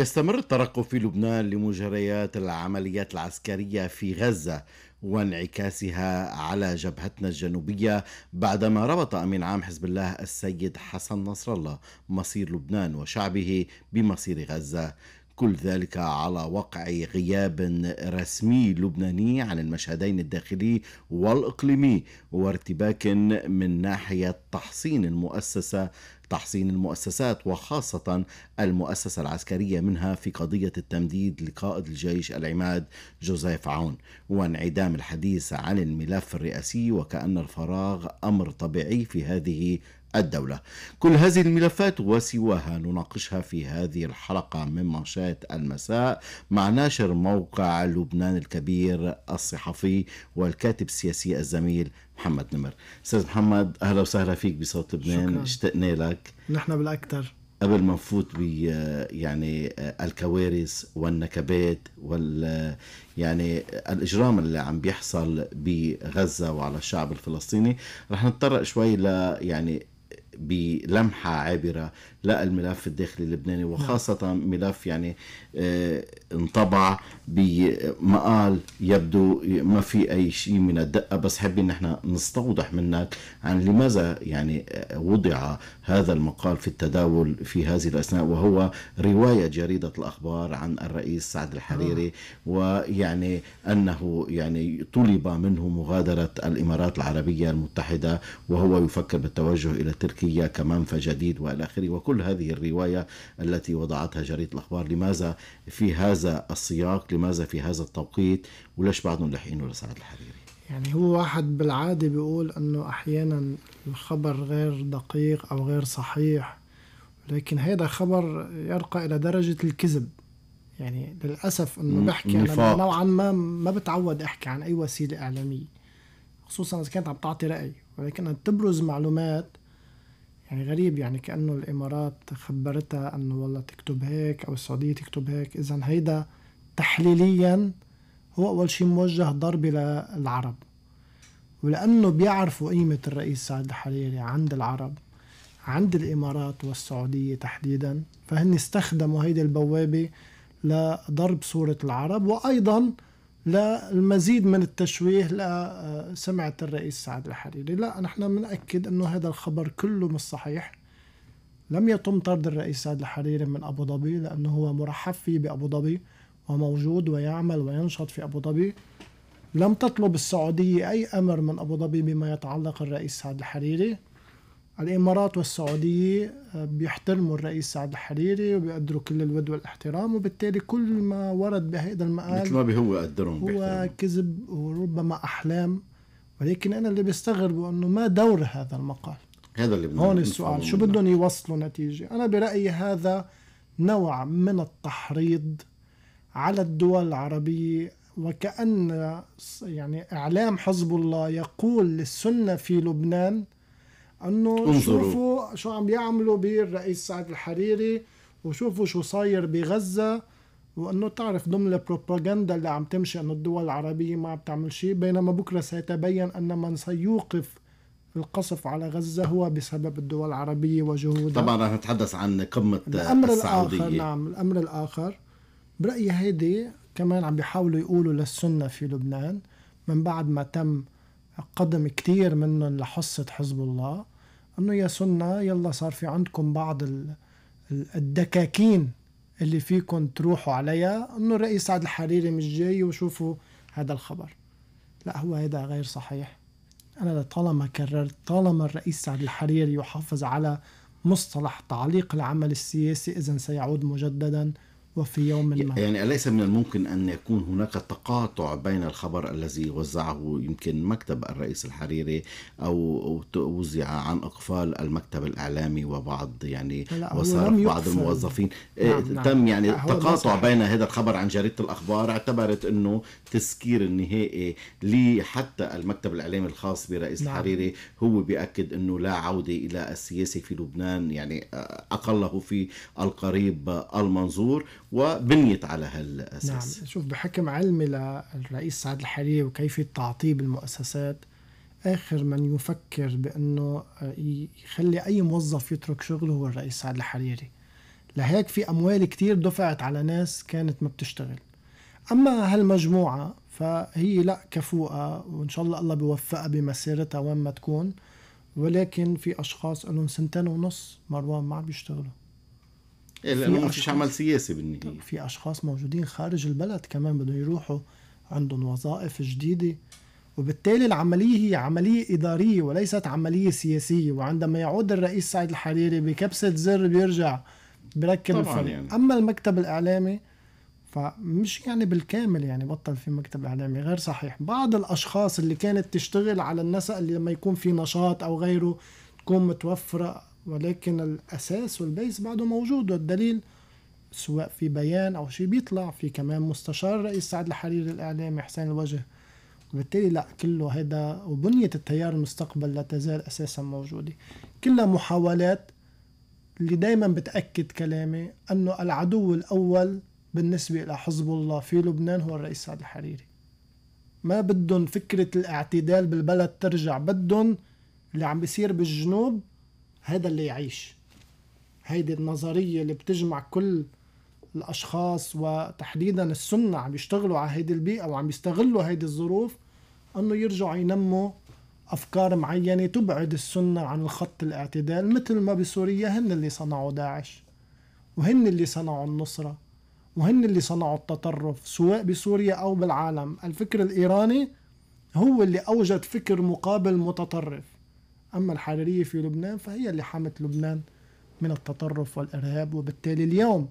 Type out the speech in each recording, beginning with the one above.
يستمر الترقب في لبنان لمجريات العمليات العسكرية في غزة وانعكاسها على جبهتنا الجنوبية بعدما ربط أمين عام حزب الله السيد حسن نصر الله مصير لبنان وشعبه بمصير غزة كل ذلك على وقع غياب رسمي لبناني عن المشهدين الداخلي والإقليمي وارتباك من ناحية تحصين المؤسسة تحصين المؤسسات وخاصة المؤسسة العسكرية منها في قضية التمديد لقائد الجيش العماد جوزيف عون وانعدام الحديث عن الملف الرئاسي وكأن الفراغ أمر طبيعي في هذه الدولة كل هذه الملفات وسواها نناقشها في هذه الحلقة من منشات المساء مع ناشر موقع لبنان الكبير الصحفي والكاتب السياسي الزميل محمد نمر استاذ محمد اهلا وسهلا فيك بصوت لبنان اشتقنا لك نحن بالاكثر قبل ما نفوت ب يعني الكوارث والنكبات وال يعني الاجرام اللي عم بيحصل بغزه وعلى الشعب الفلسطيني رح نتطرق شوي ل يعني بلمحة عابرة للملف الداخلي اللبناني نعم. وخاصة ملف يعني آه، انطبع بمقال يبدو ما في اي شيء من الدقه بس حابين نحن نستوضح منك عن لماذا يعني آه، وضع هذا المقال في التداول في هذه الاثناء وهو روايه جريده الاخبار عن الرئيس سعد الحريري آه. ويعني انه يعني طلب منه مغادره الامارات العربيه المتحده وهو يفكر بالتوجه الى تركيا كمنفى جديد والى اخره وكل هذه الروايه التي وضعتها جريده الاخبار لماذا في هذا السياق لماذا في هذا التوقيت وليش بعدهم لحقينه لسعد الحريري يعني هو واحد بالعاده بيقول انه احيانا الخبر غير دقيق او غير صحيح لكن هذا خبر يرقى الى درجه الكذب يعني للاسف انه بحكي انا نوعا ما ما بتعود احكي عن اي وسيله اعلاميه خصوصا اذا كانت عم تعطي راي ولكن تبرز معلومات يعني غريب يعني كأنه الإمارات خبرتها أنه والله تكتب هيك أو السعودية تكتب هيك إذا هيدا تحليليا هو أول شيء موجه ضربة للعرب ولأنه بيعرفوا قيمة الرئيس سعد الحريري عند العرب عند الإمارات والسعودية تحديدا فهن استخدموا هيدي البوابة لضرب صورة العرب وأيضا للمزيد من التشويه لسمعة آه، الرئيس سعد الحريري لا نحن بنأكد أنه هذا الخبر كله مش صحيح لم يتم طرد الرئيس سعد الحريري من أبو ظبي لأنه هو مرحب فيه بأبو ظبي وموجود ويعمل وينشط في أبو ظبي لم تطلب السعودية أي أمر من أبو ظبي بما يتعلق الرئيس سعد الحريري الإمارات والسعودية آه، بيحترموا الرئيس سعد الحريري وبيقدروا كل الود والاحترام وبالتالي كل ما ورد بهذا المقال مثل ما هو قدرهم هو كذب وربما أحلام ولكن أنا اللي بيستغربوا أنه ما دور هذا المقال هذا اللي هون السؤال شو بدهم يوصلوا نتيجة أنا برأيي هذا نوع من التحريض على الدول العربية وكأن يعني إعلام حزب الله يقول للسنة في لبنان انه شوفوا شو عم يعملوا بالرئيس سعد الحريري وشوفوا شو صاير بغزه وانه تعرف ضمن البروباغندا اللي عم تمشي انه الدول العربيه ما عم تعمل شيء بينما بكره سيتبين ان من سيوقف القصف على غزة هو بسبب الدول العربية وجهودها طبعا رح نتحدث عن قمة الأمر السعودية. الآخر نعم الأمر الآخر برأيي هيدي كمان عم بيحاولوا يقولوا للسنة في لبنان من بعد ما تم قدم كتير منهم لحصة حزب الله انه يا سنة يلا صار في عندكم بعض الدكاكين اللي فيكم تروحوا عليها انه الرئيس سعد الحريري مش جاي وشوفوا هذا الخبر لا هو هذا غير صحيح انا طالما كررت طالما الرئيس سعد الحريري يحافظ على مصطلح تعليق العمل السياسي اذا سيعود مجددا وفي يوم ما يعني أليس من الممكن أن يكون هناك تقاطع بين الخبر الذي وزعه يمكن مكتب الرئيس الحريري أو وزع عن إقفال المكتب الإعلامي وبعض يعني وصرف بعض الموظفين إيه، نعم،, نعم نعم تم يعني تقاطع بين هذا الخبر عن جريدة الأخبار اعتبرت أنه تسكير النهائي لحتى المكتب الإعلامي الخاص برئيس نعم. الحريري هو بيأكد أنه لا عودة إلى السياسة في لبنان يعني أقله في القريب المنظور وبنيت على هالاساس نعم شوف بحكم علمي للرئيس سعد الحريري وكيفيه تعطيب المؤسسات اخر من يفكر بانه آه، يخلي اي موظف يترك شغله هو الرئيس سعد الحريري لهيك في اموال كتير دفعت على ناس كانت ما بتشتغل اما هالمجموعه فهي لا كفوقة وان شاء الله الله بيوفقها بمسيرتها وين ما تكون ولكن في اشخاص لهم سنتين ونص مروان ما عم بيشتغلوا إيه لانه ما فيش عمل سياسي بالنهايه في اشخاص موجودين خارج البلد كمان بدهم يروحوا عندهم وظائف جديده وبالتالي العملية هي عملية إدارية وليست عملية سياسية وعندما يعود الرئيس سعيد الحريري بكبسة زر بيرجع بركب الفرق يعني. أما المكتب الإعلامي فمش يعني بالكامل يعني بطل في مكتب إعلامي غير صحيح بعض الأشخاص اللي كانت تشتغل على النسق اللي لما يكون في نشاط أو غيره تكون متوفرة ولكن الأساس والبيس بعده موجود والدليل سواء في بيان أو شيء بيطلع في كمان مستشار رئيس سعد الحرير الإعلامي حسين الوجه وبالتالي لا كله هذا وبنية التيار المستقبل لا تزال أساسا موجودة كلها محاولات اللي دايما بتأكد كلامي أنه العدو الأول بالنسبة إلى حزب الله في لبنان هو الرئيس سعد الحريري ما بدهم فكرة الاعتدال بالبلد ترجع بدهم اللي عم بيصير بالجنوب هذا اللي يعيش هيدي النظرية اللي بتجمع كل الأشخاص وتحديدا السنة عم يشتغلوا على هيدي البيئة وعم يستغلوا هيدي الظروف أنه يرجعوا ينموا أفكار معينة تبعد السنة عن الخط الاعتدال مثل ما بسوريا هن اللي صنعوا داعش وهن اللي صنعوا النصرة وهن اللي صنعوا التطرف سواء بسوريا أو بالعالم الفكر الإيراني هو اللي أوجد فكر مقابل متطرف أما الحريرية في لبنان فهي اللي حمت لبنان من التطرف والإرهاب وبالتالي اليوم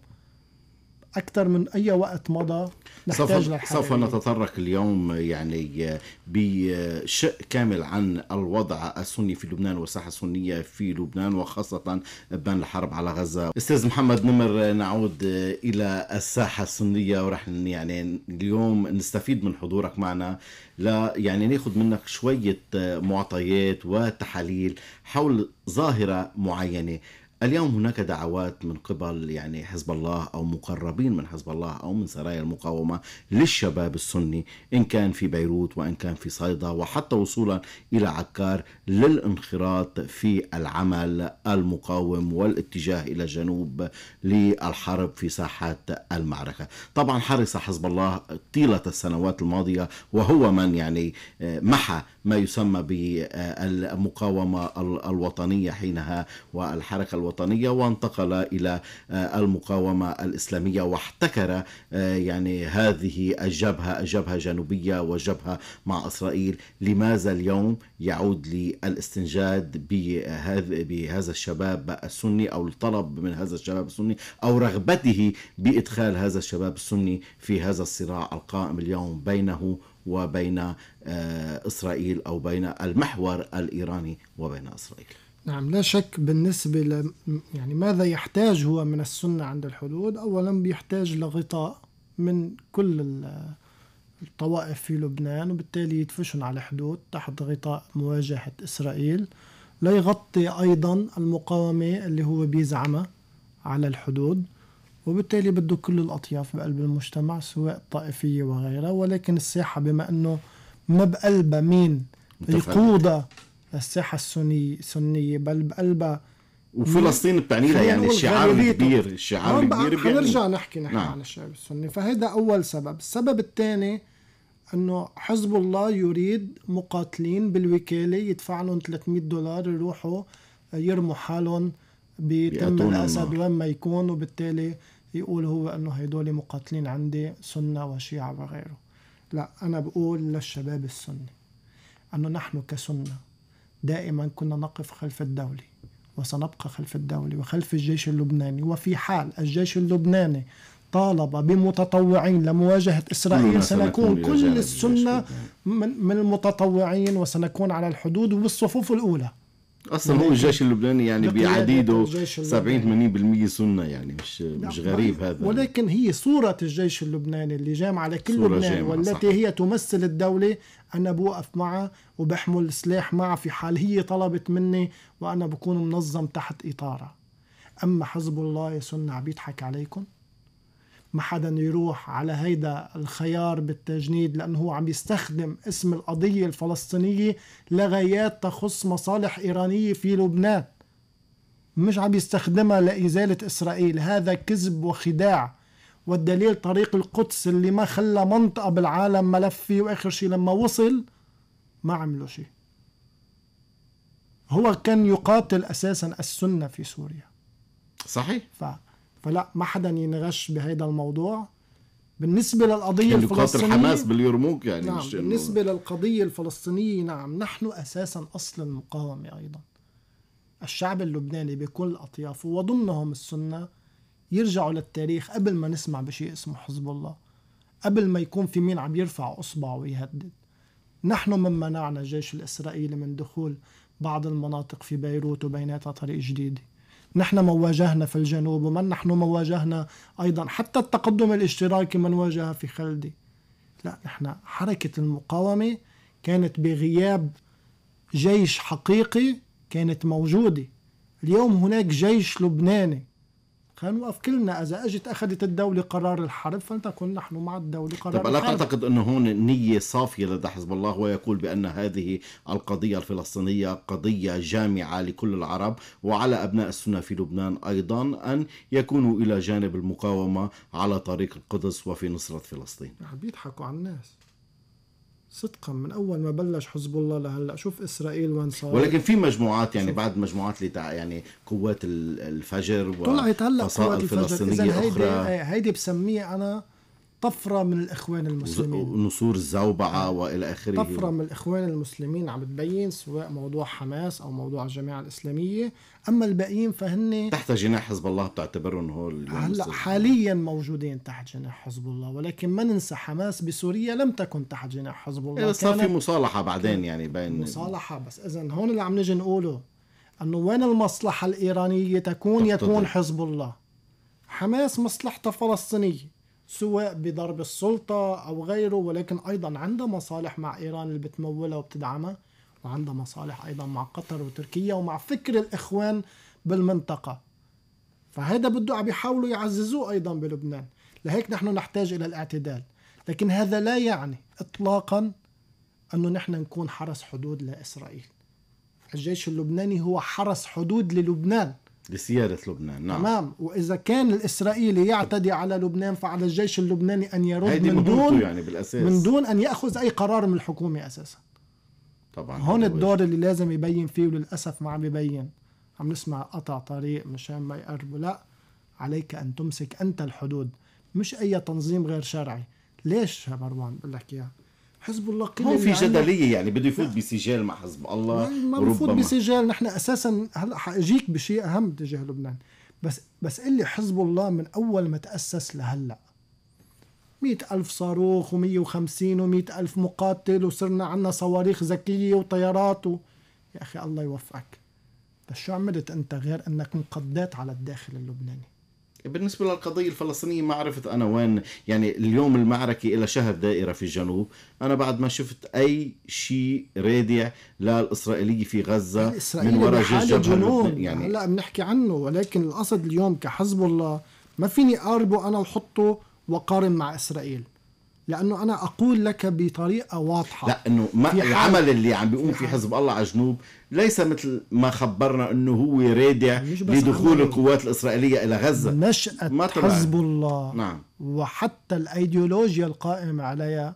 اكثر من اي وقت مضى نحتاج سوف, سوف نتطرق اليوم يعني بشق كامل عن الوضع السني في لبنان والساحه السنيه في لبنان وخاصه بان الحرب على غزه. استاذ محمد نمر نعود الى الساحه السنيه ورح يعني اليوم نستفيد من حضورك معنا لا يعني ناخذ منك شويه معطيات وتحاليل حول ظاهره معينه اليوم هناك دعوات من قبل يعني حزب الله او مقربين من حزب الله او من سرايا المقاومه للشباب السني ان كان في بيروت وان كان في صيدا وحتى وصولا الى عكار للانخراط في العمل المقاوم والاتجاه الى الجنوب للحرب في ساحه المعركه. طبعا حرص حزب الله طيله السنوات الماضيه وهو من يعني آه، محى ما يسمى بالمقاومة الوطنية حينها والحركة الوطنية وانتقل إلى آه، المقاومة الإسلامية واحتكر آه، يعني هذه الجبهة الجبهة الجنوبية والجبهة مع إسرائيل لماذا اليوم يعود للاستنجاد بهذا الشباب السني أو الطلب من هذا الشباب السني أو رغبته بإدخال هذا الشباب السني في هذا الصراع القائم اليوم بينه وبين آه، إسرائيل أو بين المحور الإيراني وبين إسرائيل نعم لا شك بالنسبة ل يعني ماذا يحتاج هو من السنة عند الحدود أولا بيحتاج لغطاء من كل الطوائف في لبنان وبالتالي يدفشن على حدود تحت غطاء مواجهة إسرائيل لا يغطي أيضا المقاومة اللي هو بيزعمها على الحدود وبالتالي بده كل الأطياف بقلب المجتمع سواء الطائفية وغيرها ولكن الساحة بما أنه ما بقلبها مين يقودها الساحة السنية السنية بل بقلبها وفلسطين بتعني لها يعني الشعار الكبير الشعار الكبير حنرجع نحكي نحن نعم. عن الشعب السني فهذا أول سبب السبب الثاني انه حزب الله يريد مقاتلين بالوكاله يدفع لهم 300 دولار يروحوا يرموا حالهم بتم الاسد وين ما يكون وبالتالي يقول هو انه هدول مقاتلين عندي سنه وشيعه وغيره لا أنا بقول للشباب السني أنه نحن كسنة دائما كنا نقف خلف الدولة وسنبقى خلف الدولة وخلف الجيش اللبناني وفي حال الجيش اللبناني طالب بمتطوعين لمواجهة إسرائيل نعم، سنكون كل السنة من المتطوعين وسنكون على الحدود والصفوف الأولى اصلا هو الجيش اللبناني يعني بعديده 70 80% سنه يعني مش نعم، مش طيب. غريب هذا ولكن هي صوره الجيش اللبناني اللي جامعه على كل لبنان والتي صح. هي تمثل الدوله انا بوقف معها وبحمل سلاح معها في حال هي طلبت مني وانا بكون منظم تحت اطارها اما حزب الله يا سنه عم يضحك عليكم ما حدا يروح على هيدا الخيار بالتجنيد لأنه هو عم يستخدم اسم القضية الفلسطينية لغايات تخص مصالح إيرانية في لبنان مش عم يستخدمها لإزالة إسرائيل هذا كذب وخداع والدليل طريق القدس اللي ما خلى منطقة بالعالم ملف فيه وآخر شيء لما وصل ما عملوا شيء هو كان يقاتل أساسا السنة في سوريا صحيح ف... فلا ما حدا ينغش بهذا الموضوع بالنسبة للقضية يعني الفلسطينية حماس باليرموك يعني نعم مش بالنسبة إنه... للقضية الفلسطينية نعم نحن أساسا أصل المقاومة أيضا الشعب اللبناني بكل أطيافه وضمنهم السنة يرجعوا للتاريخ قبل ما نسمع بشيء اسمه حزب الله قبل ما يكون في مين عم يرفع أصبعه ويهدد نحن من منعنا الجيش الإسرائيلي من دخول بعض المناطق في بيروت وبيناتها طريق جديده نحن ما واجهنا في الجنوب ومن نحن ما واجهنا أيضا حتى التقدم الاشتراكي من واجه في خلدي لا نحن حركة المقاومة كانت بغياب جيش حقيقي كانت موجودة اليوم هناك جيش لبناني كان وقف كلنا إذا أجت أخذت الدولة قرار الحرب فلتكن نحن مع الدولة قرار طب ألا تعتقد أنه هون نيه صافية لدى حزب الله ويقول بأن هذه القضية الفلسطينية قضية جامعة لكل العرب وعلى أبناء السنة في لبنان أيضا أن يكونوا إلى جانب المقاومة على طريق القدس وفي نصرة فلسطين بيضحكوا على الناس صدقا من اول ما بلش حزب الله لهلا شوف اسرائيل وين صار ولكن في مجموعات يعني بعد مجموعات اللي تع... يعني قوات الفجر طلعت هلا قوات الفجر اذا هيدي إيه، هيدي بسميها انا طفرة من الإخوان المسلمين نصور الزوبعة وإلى آخره طفرة من الإخوان المسلمين عم بتبين سواء موضوع حماس أو موضوع الجماعة الإسلامية أما الباقيين فهن تحت جناح حزب الله بتعتبرهم هول هلا حاليا موجودين تحت جناح حزب الله ولكن ما ننسى حماس بسوريا لم تكن تحت جناح حزب الله إيه صار في مصالحة بعدين يعني بين مصالحة بس إذا هون اللي عم نجي نقوله أنه وين المصلحة الإيرانية تكون يكون حزب الله حماس مصلحتها فلسطينية سواء بضرب السلطة أو غيره ولكن أيضا عندها مصالح مع إيران اللي بتمولها وبتدعمها وعندها مصالح أيضا مع قطر وتركيا ومع فكر الإخوان بالمنطقة فهذا بده عم يحاولوا يعززوه أيضا بلبنان لهيك نحن نحتاج إلى الاعتدال لكن هذا لا يعني إطلاقا أنه نحن نكون حرس حدود لإسرائيل الجيش اللبناني هو حرس حدود للبنان لسيادة لبنان نعم تمام وإذا كان الإسرائيلي يعتدي على لبنان فعلى الجيش اللبناني أن يرد من دون يعني بالأساس. من دون أن يأخذ أي قرار من الحكومة أساسا طبعا هون الدور اللي لازم يبين فيه وللأسف ما عم يبين عم نسمع قطع طريق مشان ما يقربوا لا عليك أن تمسك أنت الحدود مش أي تنظيم غير شرعي ليش يا مروان بقول لك إياه حزب الله قليل هو في جدليه يعني بده يفوت بسجال مع حزب الله ما بفوت بسجال نحن اساسا هلا حاجيك بشيء اهم تجاه لبنان بس بس اللي حزب الله من اول ما تاسس لهلا مئة ألف صاروخ ومية وخمسين ومئة ألف مقاتل وصرنا عنا صواريخ ذكية وطيارات و... يا أخي الله يوفقك بس شو عملت أنت غير أنك انقضيت على الداخل اللبناني بالنسبة للقضية الفلسطينية ما عرفت أنا وين يعني اليوم المعركة إلى شهر دائرة في الجنوب أنا بعد ما شفت أي شيء رادع للإسرائيلية في غزة يعني من وراء الجنوب يعني هلا بنحكي عنه ولكن الأسد اليوم كحزب الله ما فيني أقاربه أنا وحطه وقارن مع إسرائيل لانه انا اقول لك بطريقه واضحه لا انه ما العمل اللي عم بيقوم فيه حزب الله على جنوب ليس مثل ما خبرنا انه هو رادع لدخول القوات الاسرائيليه الى غزه نشأت ما حزب الله نعم. وحتى الايديولوجيا القائمه عليها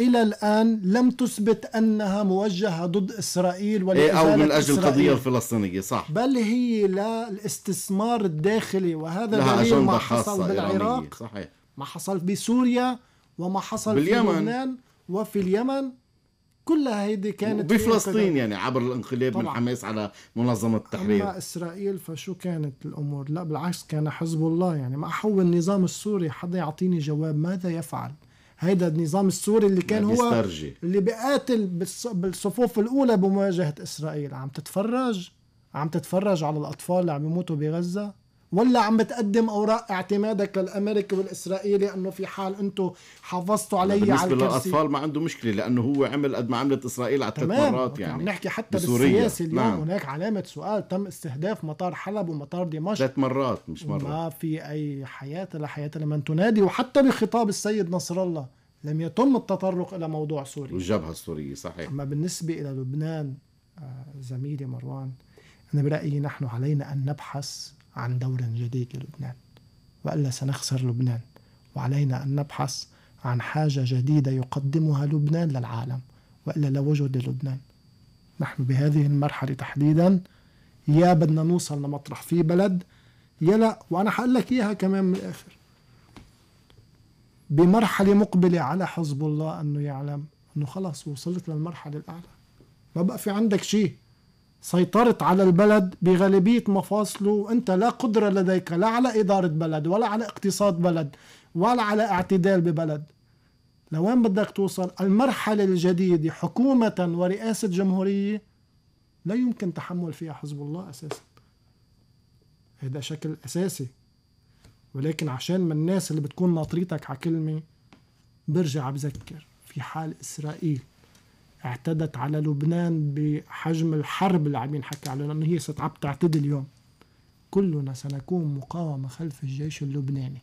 الى الان لم تثبت انها موجهه ضد اسرائيل ولا إيه او من اجل القضيه الفلسطينيه صح بل هي للاستثمار الداخلي وهذا دليل ما حصل بالعراق صحيح ما حصل بسوريا وما حصل باليمن. في لبنان وفي اليمن كلها هيدي كانت بفلسطين يعني عبر الانقلاب من حماس على منظمة التحرير أما إسرائيل فشو كانت الأمور لا بالعكس كان حزب الله يعني ما حول النظام السوري حدا يعطيني جواب ماذا يفعل هيدا النظام السوري اللي كان هو اللي بقاتل بالصفوف الأولى بمواجهة إسرائيل عم تتفرج عم تتفرج على الأطفال اللي عم يموتوا بغزة ولا عم بتقدم اوراق اعتمادك للامريكي والاسرائيلي انه في حال انتم حافظتوا علي على الكرسي بالنسبه للاطفال ما عنده مشكله لانه هو عمل قد ما عملت اسرائيل على ثلاث مرات يعني عم نحكي حتى بسوريا. بالسياسه اليوم نعم. هناك علامه سؤال تم استهداف مطار حلب ومطار دمشق ثلاث مرات مش مره ما في اي حياه لا حياه لمن تنادي وحتى بخطاب السيد نصر الله لم يتم التطرق الى موضوع سوريا والجبهه السوريه صحيح اما بالنسبه الى لبنان آه، زميلي مروان انا برايي نحن علينا ان نبحث عن دور جديد للبنان والا سنخسر لبنان وعلينا ان نبحث عن حاجه جديده يقدمها لبنان للعالم والا لا وجود للبنان نحن بهذه المرحله تحديدا يا بدنا نوصل لمطرح في بلد يا لا وانا حقول لك اياها كمان من الاخر بمرحله مقبله على حزب الله انه يعلم انه خلص وصلت للمرحله الاعلى ما بقى في عندك شيء سيطرت على البلد بغالبية مفاصله أنت لا قدرة لديك لا على إدارة بلد ولا على اقتصاد بلد ولا على اعتدال ببلد لوين بدك توصل المرحلة الجديدة حكومة ورئاسة جمهورية لا يمكن تحمل فيها حزب الله أساسا هذا شكل أساسي ولكن عشان من الناس اللي بتكون ناطريتك على كلمة برجع بذكر في حال إسرائيل اعتدت على لبنان بحجم الحرب اللي عم ينحكى عليها لأنه هي عم تعتدي اليوم كلنا سنكون مقاومة خلف الجيش اللبناني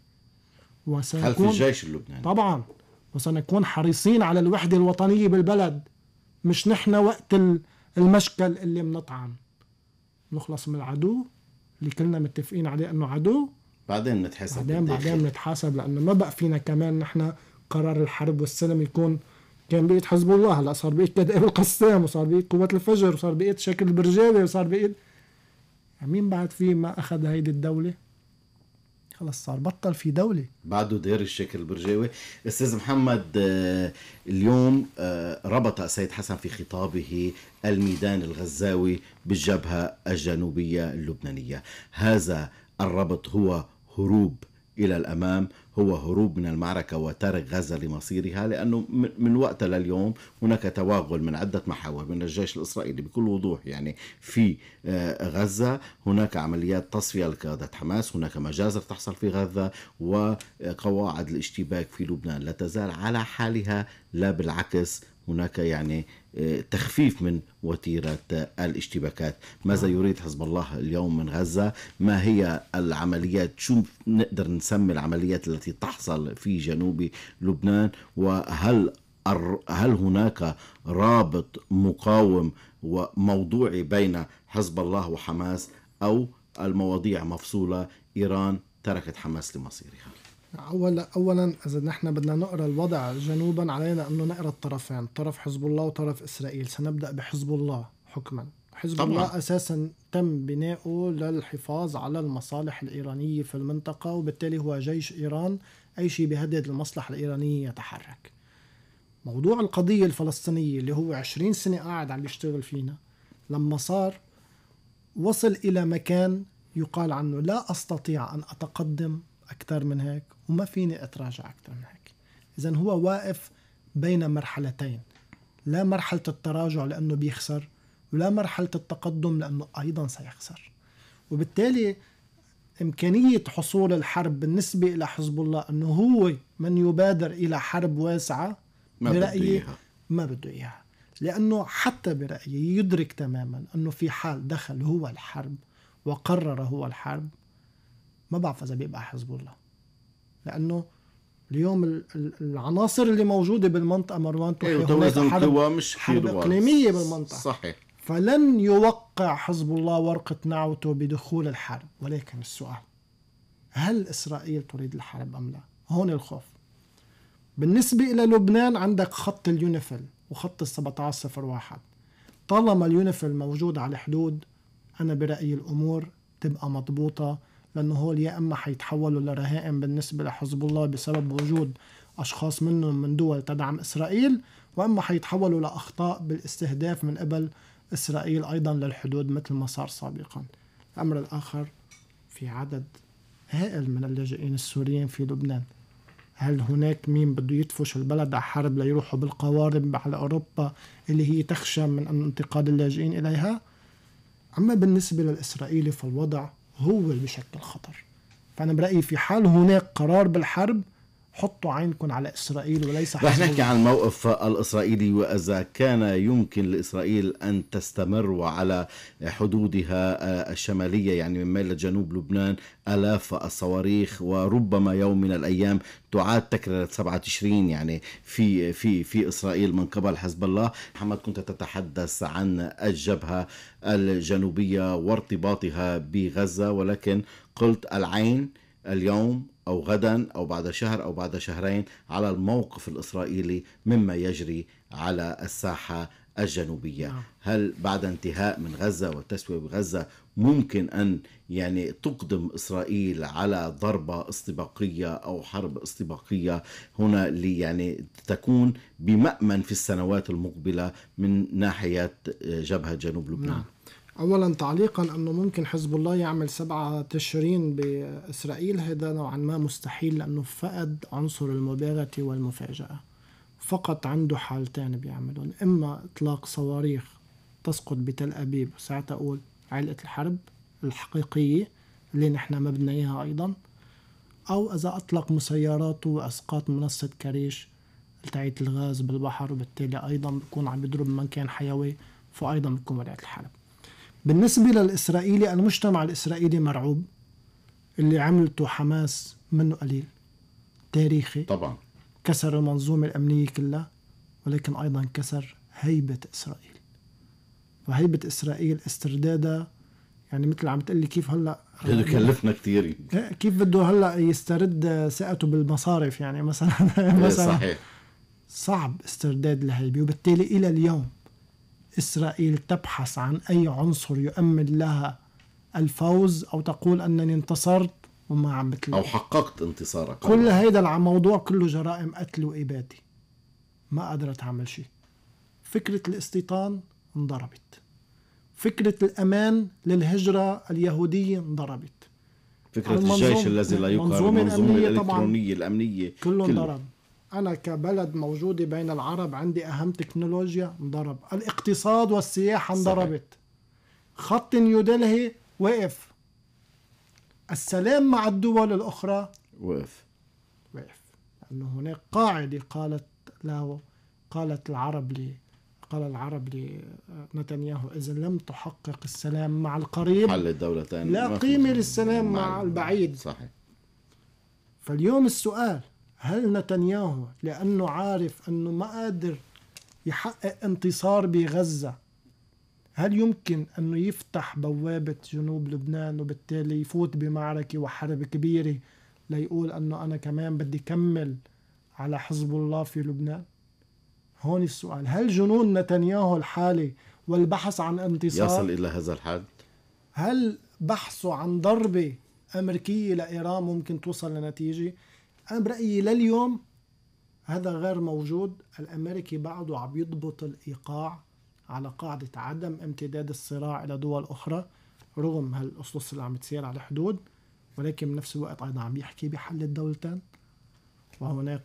وسنكون خلف الجيش اللبناني طبعا وسنكون حريصين على الوحدة الوطنية بالبلد مش نحن وقت المشكل اللي بنطعن نخلص من العدو اللي كلنا متفقين عليه انه عدو بعدين نتحاسب بعدين بعدين نتحاسب لانه ما بقى فينا كمان نحن قرار الحرب والسلم يكون كان بإيد حزب الله هلا صار بإيد كدائب القسام وصار بإيد قوات الفجر وصار بإيد شكل البرجاوي وصار بإيد يعني مين بعد في ما أخذ هيدي الدولة خلص صار بطل في دولة بعده دير الشكل البرجاوي أستاذ محمد آه، اليوم آه، ربط السيد حسن في خطابه الميدان الغزاوي بالجبهة الجنوبية اللبنانية هذا الربط هو هروب إلى الأمام هو هروب من المعركة وترك غزة لمصيرها لأنه من وقتها لليوم هناك تواغل من عدة محاور من الجيش الإسرائيلي بكل وضوح يعني في آه، غزة هناك عمليات تصفية لقيادة حماس هناك مجازر تحصل في غزة وقواعد الاشتباك في لبنان لا تزال على حالها لا بالعكس هناك يعني تخفيف من وتيرة الاشتباكات ماذا نعم. يريد حزب الله اليوم من غزة ما هي العمليات شو نقدر نسمي العمليات التي تحصل في جنوب لبنان وهل هل هناك رابط مقاوم وموضوعي بين حزب الله وحماس أو المواضيع مفصولة إيران تركت حماس لمصيرها اولا اولا اذا نحن بدنا نقرا الوضع جنوبا علينا انه نقرا الطرفين طرف حزب الله وطرف اسرائيل سنبدا بحزب الله حكما حزب طبعا. الله اساسا تم بنائه للحفاظ على المصالح الايرانيه في المنطقه وبالتالي هو جيش ايران اي شيء بيهدد المصلحه الايرانيه يتحرك موضوع القضيه الفلسطينيه اللي هو 20 سنه قاعد عم يشتغل فينا لما صار وصل الى مكان يقال عنه لا استطيع ان اتقدم أكثر من هيك وما فيني أتراجع أكثر من هيك إذا هو واقف بين مرحلتين لا مرحلة التراجع لأنه بيخسر ولا مرحلة التقدم لأنه أيضا سيخسر وبالتالي إمكانية حصول الحرب بالنسبة إلى حزب الله أنه هو من يبادر إلى حرب واسعة ما برأيي إياها. ما بده إياها لأنه حتى برأيي يدرك تماما أنه في حال دخل هو الحرب وقرر هو الحرب ما بعرف اذا بيبقى حزب الله لانه اليوم العناصر اللي موجوده بالمنطقه مروان تحيي أيوة توازن القوى مش حرب اقليميه بالمنطقه صحيح فلن يوقع حزب الله ورقه نعوته بدخول الحرب ولكن السؤال هل اسرائيل تريد الحرب ام لا؟ هون الخوف بالنسبه الى لبنان عندك خط اليونيفل وخط ال 1701 طالما اليونيفل موجود على الحدود انا برايي الامور تبقى مضبوطه لانه هول يا اما حيتحولوا لرهائن بالنسبه لحزب الله بسبب وجود اشخاص منهم من دول تدعم اسرائيل واما حيتحولوا لاخطاء بالاستهداف من قبل اسرائيل ايضا للحدود مثل ما صار سابقا الامر الاخر في عدد هائل من اللاجئين السوريين في لبنان هل هناك مين بده يدفش البلد على حرب ليروحوا بالقوارب على أوروبا اللي هي تخشى من انتقال اللاجئين إليها أما بالنسبة للإسرائيلي فالوضع هو اللي بيشكل خطر فأنا برأيي في حال هناك قرار بالحرب حطوا عينكم على اسرائيل وليس حزب رح نحكي عن الموقف الاسرائيلي واذا كان يمكن لاسرائيل ان تستمر وعلى حدودها آه، الشماليه يعني من ميل جنوب لبنان الاف الصواريخ وربما يوم من الايام تعاد تكرره 7 تشرين يعني في في في اسرائيل من قبل حزب الله محمد كنت تتحدث عن الجبهه الجنوبيه وارتباطها بغزه ولكن قلت العين اليوم أو غدا أو بعد شهر أو بعد شهرين على الموقف الإسرائيلي مما يجري على الساحة الجنوبية نعم. هل بعد انتهاء من غزة والتسوية بغزة ممكن أن يعني تقدم إسرائيل على ضربة استباقية أو حرب استباقية هنا لي يعني تكون بمأمن في السنوات المقبلة من ناحية جبهة جنوب لبنان نعم. اولا تعليقا انه ممكن حزب الله يعمل سبعة تشرين باسرائيل هذا نوعا ما مستحيل لانه فقد عنصر المباغته والمفاجاه فقط عنده حالتين بيعملون اما اطلاق صواريخ تسقط بتل ابيب ساعتها اقول علقه الحرب الحقيقيه اللي نحن ما بدنا اياها ايضا او اذا اطلق مسيراته واسقاط منصه كريش التقيت الغاز بالبحر وبالتالي ايضا بكون عم يضرب مكان حيوي فايضا بكون بدات الحرب بالنسبة للإسرائيلي المجتمع الإسرائيلي مرعوب اللي عملته حماس منه قليل تاريخي طبعا كسر المنظومة الأمنية كلها ولكن أيضا كسر هيبة إسرائيل وهيبة إسرائيل استردادها يعني مثل عم تقلي كيف هلا بده كلفنا كثير كيف بده هلا يسترد ثقته بالمصارف يعني مثلا إيه، مثلا صحيح صعب استرداد الهيبه وبالتالي الى اليوم إسرائيل تبحث عن أي عنصر يؤمن لها الفوز أو تقول أنني انتصرت وما عم بتلاقي أو حققت انتصارك كل هيدا الموضوع كله جرائم قتل وإبادة ما قدرت تعمل شيء فكرة الاستيطان انضربت فكرة الأمان للهجرة اليهودية انضربت فكرة الجيش الذي لا يقهر المنظومة الأمنية الإلكترونية طبعاً الأمنية كله انضرب أنا كبلد موجودة بين العرب عندي أهم تكنولوجيا انضرب الاقتصاد والسياحة انضربت خط نيودلهي وقف السلام مع الدول الأخرى وقف وقف لأنه هناك قاعدة قالت له قالت العرب لي قال العرب لنتنياهو آه، إذا لم تحقق السلام مع القريب حل الدولتين لا قيمة للسلام مع, مع البعيد صحيح فاليوم السؤال هل نتنياهو لأنه عارف أنه ما قادر يحقق انتصار بغزة هل يمكن أنه يفتح بوابة جنوب لبنان وبالتالي يفوت بمعركة وحرب كبيرة ليقول أنه أنا كمان بدي كمل على حزب الله في لبنان هون السؤال هل جنون نتنياهو الحالي والبحث عن انتصار يصل إلى هذا الحد هل بحثه عن ضربة أمريكية لإيران ممكن توصل لنتيجة انا برايي لليوم هذا غير موجود الامريكي بعده عم يضبط الايقاع على قاعده عدم امتداد الصراع الى دول اخرى رغم هالقصص اللي عم بتصير على الحدود ولكن بنفس الوقت ايضا عم يحكي بحل الدولتين وهناك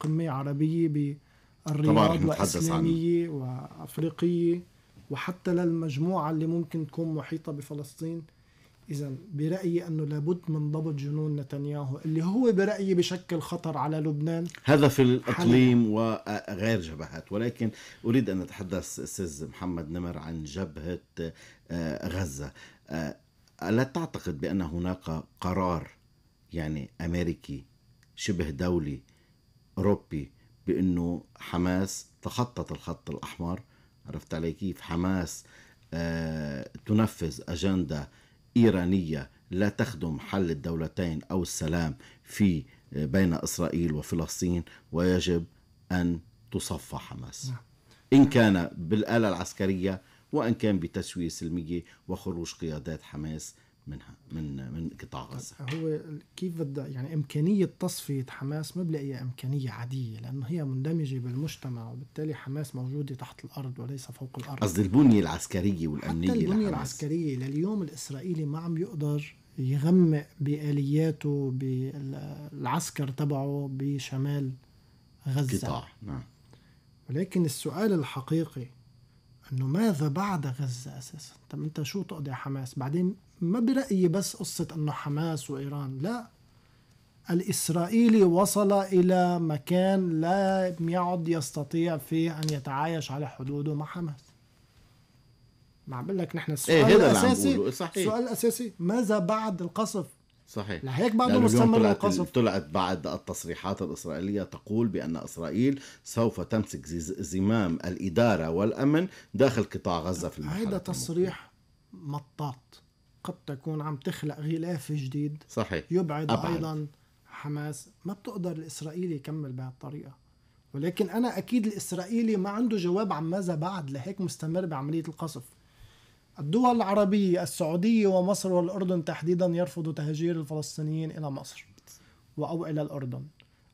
قمه عربيه بالرياض واسلاميه وافريقيه وحتى للمجموعه اللي ممكن تكون محيطه بفلسطين إذا برأيي أنه لابد من ضبط جنون نتنياهو اللي هو برأيي بشكل خطر على لبنان هذا في الإقليم وغير جبهات ولكن أريد أن أتحدث أستاذ محمد نمر عن جبهة آه، غزة آه، ألا تعتقد بأن هناك قرار يعني أمريكي شبه دولي أوروبي بأنه حماس تخطت الخط الأحمر عرفت علي كيف حماس آه، تنفذ أجندة إيرانية لا تخدم حل الدولتين أو السلام في آه، بين إسرائيل وفلسطين ويجب أن تصفى حماس نعم. إن كان بالآلة العسكرية وإن كان بتسوية سلمية وخروج قيادات حماس منها من من قطاع غزه هو كيف بدا يعني امكانيه تصفيه حماس ما بلاقيها امكانيه عاديه لانه هي مندمجه بالمجتمع وبالتالي حماس موجوده تحت الارض وليس فوق الارض قصدي البنيه العسكريه والامنيه حتى البنيه لحماس. العسكريه لليوم الاسرائيلي ما عم يقدر يغمق بالياته بالعسكر تبعه بشمال غزه قطاع نعم ولكن السؤال الحقيقي انه ماذا بعد غزه اساسا؟ طب انت شو تقضي حماس؟ بعدين ما برأيي بس قصة أنه حماس وإيران لا الإسرائيلي وصل إلى مكان لا يعد يستطيع فيه أن يتعايش على حدوده مع حماس ما عم بقول لك نحن إيه، السؤال إيه الأساسي صحيح. السؤال الأساسي ماذا بعد القصف صحيح لهيك بعده مستمر القصف طلعت بعد التصريحات الإسرائيلية تقول بأن إسرائيل سوف تمسك زمام الإدارة والأمن داخل قطاع غزة في المحل هذا تصريح مطاط قد تكون عم تخلق غلاف جديد صحيح يبعد أبعد. ايضا حماس ما بتقدر الاسرائيلي يكمل بهالطريقه ولكن انا اكيد الاسرائيلي ما عنده جواب عن ماذا بعد لهيك مستمر بعمليه القصف الدول العربيه السعوديه ومصر والاردن تحديدا يرفض تهجير الفلسطينيين الى مصر او الى الاردن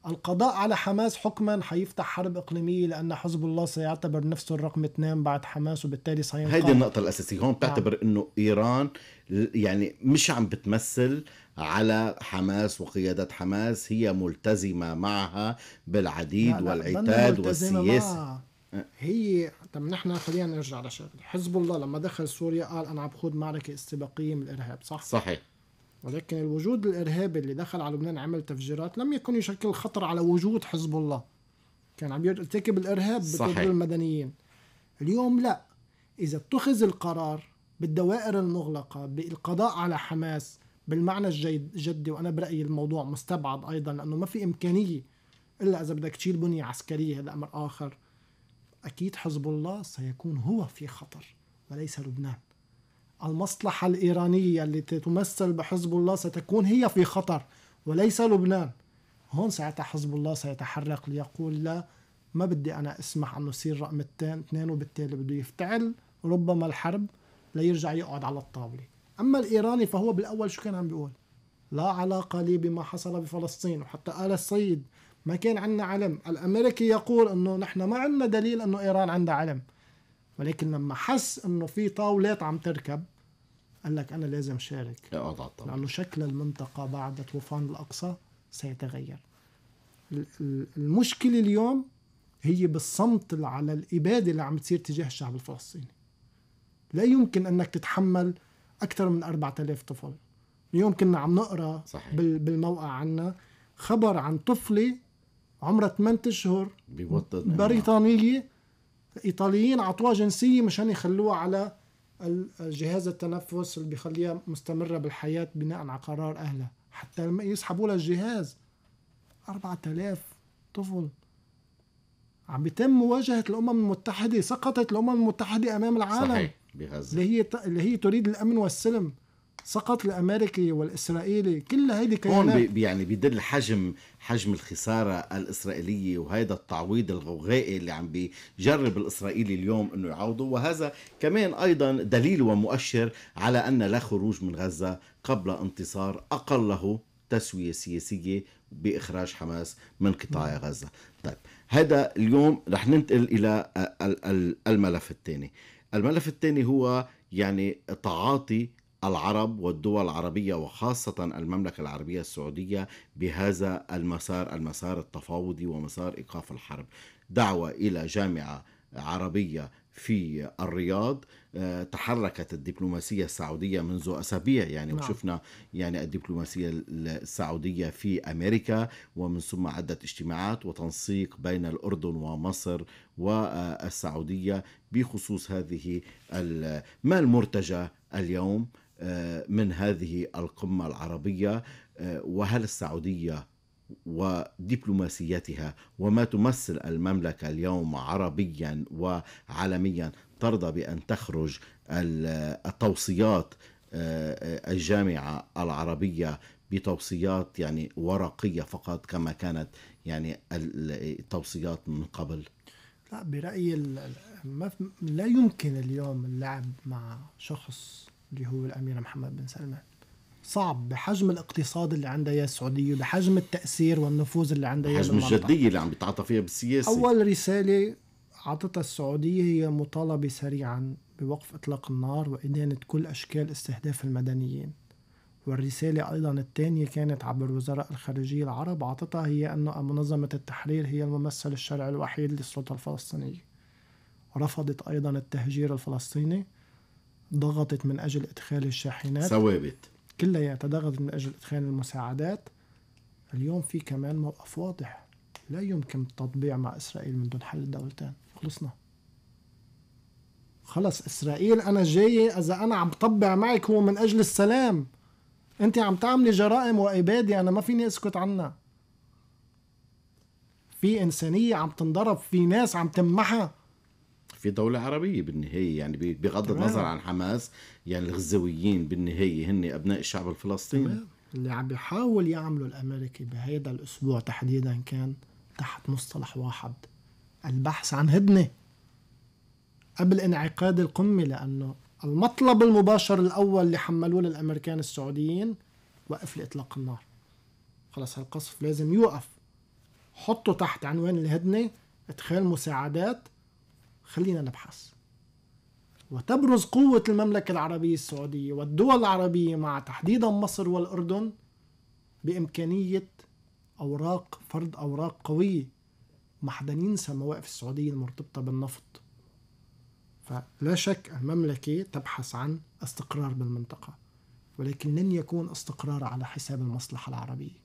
القضاء على حماس حكما هيفتح حرب اقليميه لان حزب الله سيعتبر نفسه الرقم اثنين بعد حماس وبالتالي سينقاد هيدي النقطه الاساسيه هون بتعتبر نعم. انه ايران يعني مش عم بتمثل على حماس وقيادة حماس هي ملتزمة معها بالعديد لا لا والعتاد والسياسة هي طب نحن خلينا نرجع لشغله حزب الله لما دخل سوريا قال انا عم بخوض معركه استباقيه من الارهاب صح صحيح ولكن الوجود الإرهابي اللي دخل على لبنان عمل تفجيرات لم يكن يشكل خطر على وجود حزب الله كان عم يرتكب الإرهاب ضد المدنيين اليوم لا إذا اتخذ القرار بالدوائر المغلقة بالقضاء على حماس بالمعنى الجدي وأنا برأيي الموضوع مستبعد أيضا لأنه ما في إمكانية إلا إذا بدك تشيل بنية عسكرية هذا أمر آخر أكيد حزب الله سيكون هو في خطر وليس لبنان المصلحة الإيرانية التي تمثل بحزب الله ستكون هي في خطر وليس لبنان هون ساعتها حزب الله سيتحرك ليقول لا ما بدي أنا أسمح أنه يصير رقم اثنين وبالتالي بده يفتعل ربما الحرب ليرجع يقعد على الطاولة أما الإيراني فهو بالأول شو كان عم بيقول لا علاقة لي بما حصل بفلسطين وحتى قال السيد ما كان عندنا علم الأمريكي يقول أنه نحن ما عندنا دليل أنه إيران عندها علم ولكن لما حس انه في طاولات عم تركب قال لك انا لازم شارك لانه شكل المنطقه بعد طوفان الاقصى سيتغير المشكله اليوم هي بالصمت على الاباده اللي عم تصير تجاه الشعب الفلسطيني لا يمكن انك تتحمل اكثر من 4000 طفل اليوم كنا عم نقرا صحيح. بالموقع عنا خبر عن طفله عمرها 8 اشهر بريطانيه الايطاليين اعطوها جنسيه مشان يخلوها على جهاز التنفس اللي بيخليها مستمره بالحياه بناء على قرار اهلها حتى لما يسحبوا لها الجهاز 4000 طفل عم بيتم مواجهه الامم المتحده سقطت الامم المتحده امام العالم صحيح بغزه اللي هي اللي هي تريد الامن والسلم سقط الامريكي والاسرائيلي كل هيدي كيانات هون بي يعني بيدل حجم حجم الخساره الاسرائيليه وهذا التعويض الغوغائي اللي عم بيجرب الاسرائيلي اليوم انه يعوضه وهذا كمان ايضا دليل ومؤشر على ان لا خروج من غزه قبل انتصار اقله تسويه سياسيه باخراج حماس من قطاع نعم. غزه طيب هذا اليوم رح ننتقل الى الملف الثاني الملف الثاني هو يعني تعاطي العرب والدول العربية وخاصة المملكة العربية السعودية بهذا المسار المسار التفاوضي ومسار إيقاف الحرب دعوة إلى جامعة عربية في الرياض آه، تحركت الدبلوماسية السعودية منذ أسابيع يعني نعم. وشفنا يعني الدبلوماسية السعودية في أمريكا ومن ثم عدة اجتماعات وتنسيق بين الأردن ومصر والسعودية بخصوص هذه ما المرتجى اليوم آه، من هذه القمة العربية آه، وهل السعودية ودبلوماسيتها وما تمثل المملكة اليوم عربيا وعالميا ترضى بأن تخرج التوصيات آه، الجامعة العربية بتوصيات يعني ورقية فقط كما كانت يعني التوصيات من قبل لا برأيي لا يمكن اليوم اللعب مع شخص اللي هو الأمير محمد بن سلمان صعب بحجم الاقتصاد اللي عندها يا السعودية بحجم التأثير والنفوذ اللي عندها هي حجم الجدية اللي عم بيتعاطى فيها بالسياسة أول رسالة عطتها السعودية هي مطالبة سريعا بوقف إطلاق النار وإدانة كل أشكال استهداف المدنيين والرسالة أيضا الثانية كانت عبر وزراء الخارجية العرب عطتها هي أن منظمة التحرير هي الممثل الشرعي الوحيد للسلطة الفلسطينية رفضت أيضا التهجير الفلسطيني ضغطت من أجل إدخال الشاحنات ثوابت كلياتها ضغطت من أجل إدخال المساعدات اليوم في كمان موقف واضح لا يمكن التطبيع مع إسرائيل من دون حل الدولتين خلصنا خلص إسرائيل أنا جاي إذا أنا عم طبع معك هو من أجل السلام أنت عم تعملي جرائم وإبادة أنا ما فيني أسكت عنها في إنسانية عم تنضرب في ناس عم تمحها في دولة عربية بالنهاية يعني بغض النظر عن حماس يعني الغزويين بالنهاية هن أبناء الشعب الفلسطيني تمام. اللي عم بيحاول يعمله الأمريكي بهيدا الأسبوع تحديدا كان تحت مصطلح واحد البحث عن هدنة قبل انعقاد القمة لأنه المطلب المباشر الأول اللي حملوه للأمريكان السعوديين وقف لإطلاق النار خلص هالقصف لازم يوقف حطوا تحت عنوان الهدنة ادخال مساعدات خلينا نبحث وتبرز قوة المملكة العربية السعودية والدول العربية مع تحديدا مصر والأردن بإمكانية أوراق فرض أوراق قوية ما حدا ينسى مواقف السعودية المرتبطة بالنفط فلا شك المملكة تبحث عن استقرار بالمنطقة ولكن لن يكون استقرار على حساب المصلحة العربية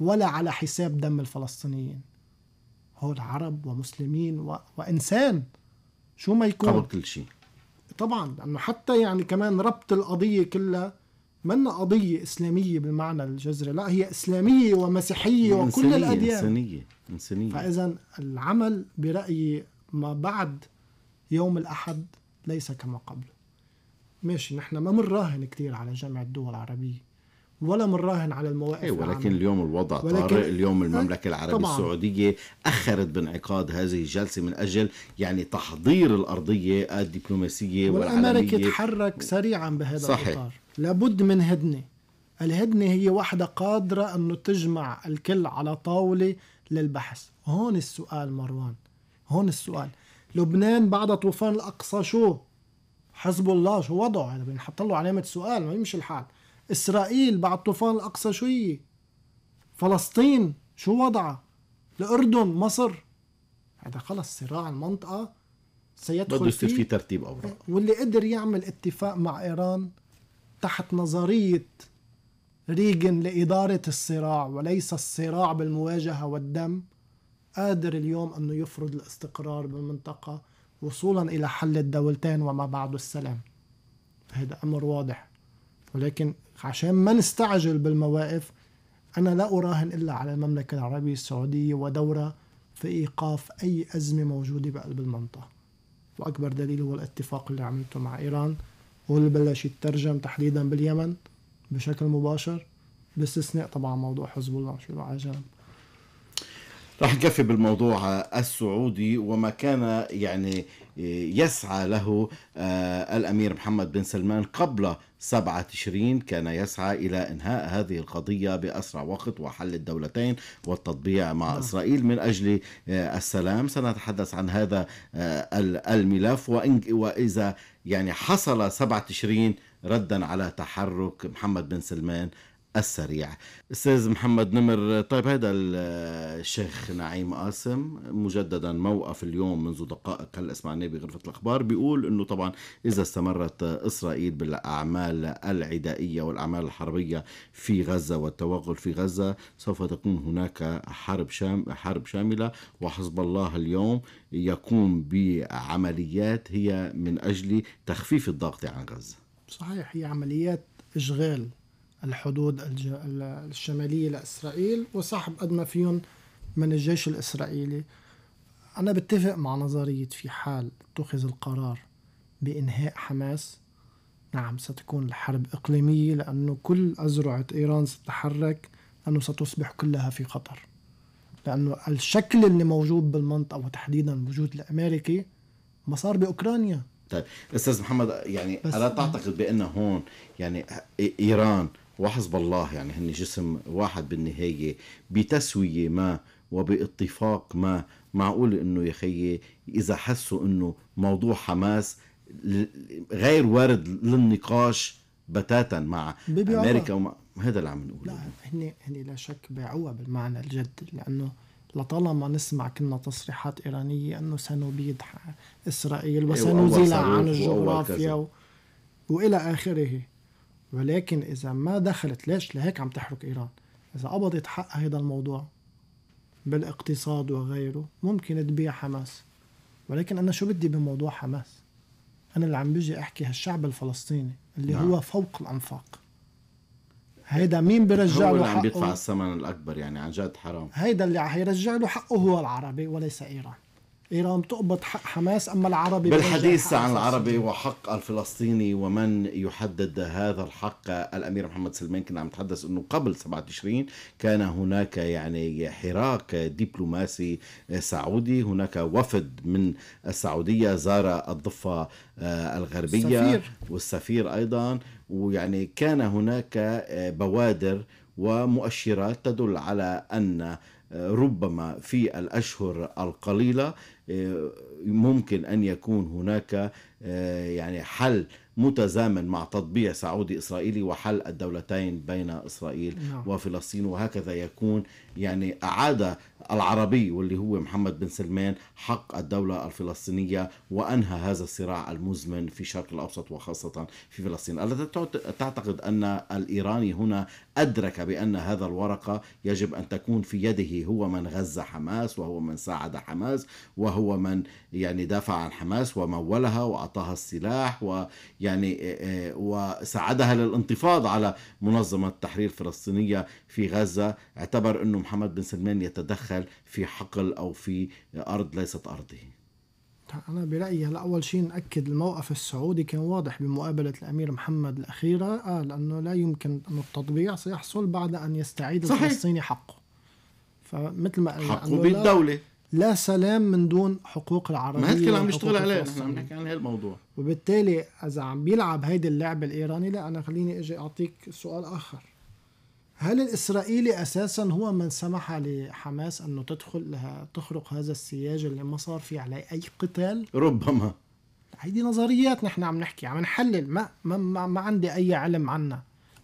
ولا على حساب دم الفلسطينيين هول عرب ومسلمين و... وإنسان شو ما يكون قبل كل شيء طبعا لانه حتى يعني كمان ربط القضيه كلها منا قضية إسلامية بالمعنى الجذري لا هي إسلامية ومسيحية وكل الأديان إنسانية إنسانية فإذا العمل برأيي ما بعد يوم الأحد ليس كما قبل ماشي نحن ما منراهن كثير على جامعة الدول العربية ولا بنراهن على المواقف أيوة ولكن العامل. اليوم الوضع ولكن طارئ اليوم المملكة آه، العربية طبعاً. السعودية أخرت بانعقاد هذه الجلسة من أجل يعني تحضير الأرضية الدبلوماسية والعالمية والأمريكي تحرك سريعا بهذا صحيح. الإطار لابد من هدنة الهدنة هي واحدة قادرة أنه تجمع الكل على طاولة للبحث هون السؤال مروان هون السؤال لبنان بعد طوفان الأقصى شو حزب الله شو وضعه هذا يعني بنحط له علامة سؤال ما يمشي الحال إسرائيل بعد طوفان الأقصى شو هي فلسطين شو وضعها الأردن مصر هذا خلص صراع المنطقة سيدخل بده يصير في ترتيب أوراق واللي قدر يعمل اتفاق مع إيران تحت نظرية ريغن لإدارة الصراع وليس الصراع بالمواجهة والدم قادر اليوم أنه يفرض الاستقرار بالمنطقة وصولا إلى حل الدولتين وما بعد السلام هذا أمر واضح ولكن عشان ما نستعجل بالمواقف أنا لا أراهن إلا على المملكة العربية السعودية ودورها في إيقاف أي أزمة موجودة بقلب المنطقة وأكبر دليل هو الاتفاق اللي عملته مع إيران واللي بلش يترجم تحديدا باليمن بشكل مباشر باستثناء طبعا موضوع حزب الله شو على جنب رح نكفي بالموضوع السعودي وما كان يعني يسعى له آه، الامير محمد بن سلمان قبل 7 تشرين كان يسعى إلى إنهاء هذه القضية بأسرع وقت وحل الدولتين والتطبيع مع نعم. إسرائيل من أجل آه، السلام سنتحدث عن هذا آه، الملف وإذا يعني حصل 7 تشرين ردا على تحرك محمد بن سلمان السريع استاذ محمد نمر طيب هذا الشيخ نعيم قاسم مجددا موقف اليوم منذ دقائق هلا سمعناه بغرفه الاخبار بيقول انه طبعا اذا استمرت اسرائيل بالاعمال العدائيه والاعمال الحربيه في غزه والتوغل في غزه سوف تكون هناك حرب شام حرب شامله وحزب الله اليوم يقوم بعمليات هي من اجل تخفيف الضغط عن غزه صحيح هي عمليات اشغال الحدود الشمالية لإسرائيل وسحب قد ما فيهم من الجيش الإسرائيلي أنا بتفق مع نظرية في حال اتخذ القرار بإنهاء حماس نعم ستكون الحرب إقليمية لأنه كل أزرعة إيران ستتحرك لأنه ستصبح كلها في خطر لأنه الشكل اللي موجود بالمنطقة وتحديدا الوجود الأمريكي ما صار بأوكرانيا طيب أستاذ محمد يعني ألا تعتقد بأن هون يعني إيران وحزب الله يعني هن جسم واحد بالنهاية بتسوية ما وباتفاق ما معقول انه يا خيي اذا حسوا انه موضوع حماس غير وارد للنقاش بتاتا مع امريكا ومع هذا اللي عم نقوله لا هن هن لا شك باعوها بالمعنى الجد لانه لطالما نسمع كنا تصريحات ايرانيه انه سنبيد اسرائيل أيوة، وسنزيل عن الجغرافيا والى اخره ولكن إذا ما دخلت ليش لهيك عم تحرك إيران إذا قبضت حق هذا الموضوع بالاقتصاد وغيره ممكن تبيع حماس ولكن أنا شو بدي بموضوع حماس أنا اللي عم بيجي أحكي هالشعب الفلسطيني اللي نعم. هو فوق الأنفاق هيدا مين بيرجع له حقه هو اللي عم بيدفع الثمن الأكبر يعني عن جد حرام هيدا اللي حيرجع له حقه هو العربي وليس إيران ايران تقبض حق حماس اما العربي بالحديث عن العربي وحق الفلسطيني ومن يحدد هذا الحق الامير محمد سلمان كنا عم نتحدث انه قبل 7 تشرين كان هناك يعني حراك دبلوماسي سعودي هناك وفد من السعوديه زار الضفه آه، الغربيه السفير. والسفير ايضا ويعني كان هناك آه، بوادر ومؤشرات تدل على ان آه، ربما في الاشهر القليله ممكن أن يكون هناك آه، يعني حل متزامن مع تطبيع سعودي إسرائيلي وحل الدولتين بين إسرائيل نعم. وفلسطين وهكذا يكون يعني أعاد العربي واللي هو محمد بن سلمان حق الدولة الفلسطينية وأنهى هذا الصراع المزمن في الشرق الأوسط وخاصة في فلسطين ألا تعتقد أن الإيراني هنا أدرك بأن هذا الورقة يجب أن تكون في يده هو من غزا حماس وهو من ساعد حماس وهو هو من يعني دافع عن حماس ومولها وأعطاها السلاح ويعني آه، آه، وساعدها للانتفاض على منظمة تحرير فلسطينية في غزة اعتبر أنه محمد بن سلمان يتدخل في حقل أو في أرض ليست أرضه أنا برأيي هلا أول شيء نأكد الموقف السعودي كان واضح بمقابلة الأمير محمد الأخيرة قال أنه لا يمكن أن التطبيع سيحصل بعد أن يستعيد صحيح. الفلسطيني حقه فمثل ما حقه بالدولة لا سلام من دون حقوق العربيه ما اللي عم نشتغل عليه نحن عم نحكي عن هالموضوع وبالتالي اذا عم بيلعب هيدي اللعبه الايراني لا انا خليني اجي اعطيك سؤال اخر هل الاسرائيلي اساسا هو من سمح لحماس انه تدخل لها تخرق هذا السياج اللي ما صار فيه عليه اي قتال؟ ربما هيدي نظريات نحن عم نحكي عم نحلل ما ما, ما, ما عندي اي علم عنها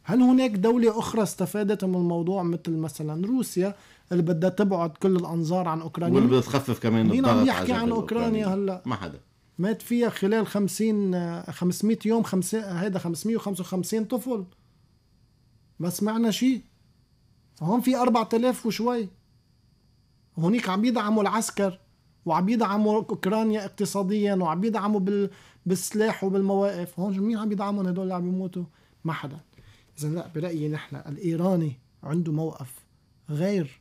هل هناك دولة أخرى استفادت من الموضوع مثل مثلا روسيا اللي بدها تبعد كل الانظار عن اوكرانيا واللي بدها تخفف كمان مين عم يحكي عن اوكرانيا هلا ما حدا مات فيها خلال 50 500 يوم خمس... هيدا 555 طفل ما سمعنا شيء هون في 4000 وشوي هونيك عم يدعموا العسكر وعم يدعموا اوكرانيا اقتصاديا وعم يدعموا بال... بالسلاح وبالمواقف هون مين عم يدعمهم هدول اللي عم يموتوا ما حدا اذا لا برايي نحن الايراني عنده موقف غير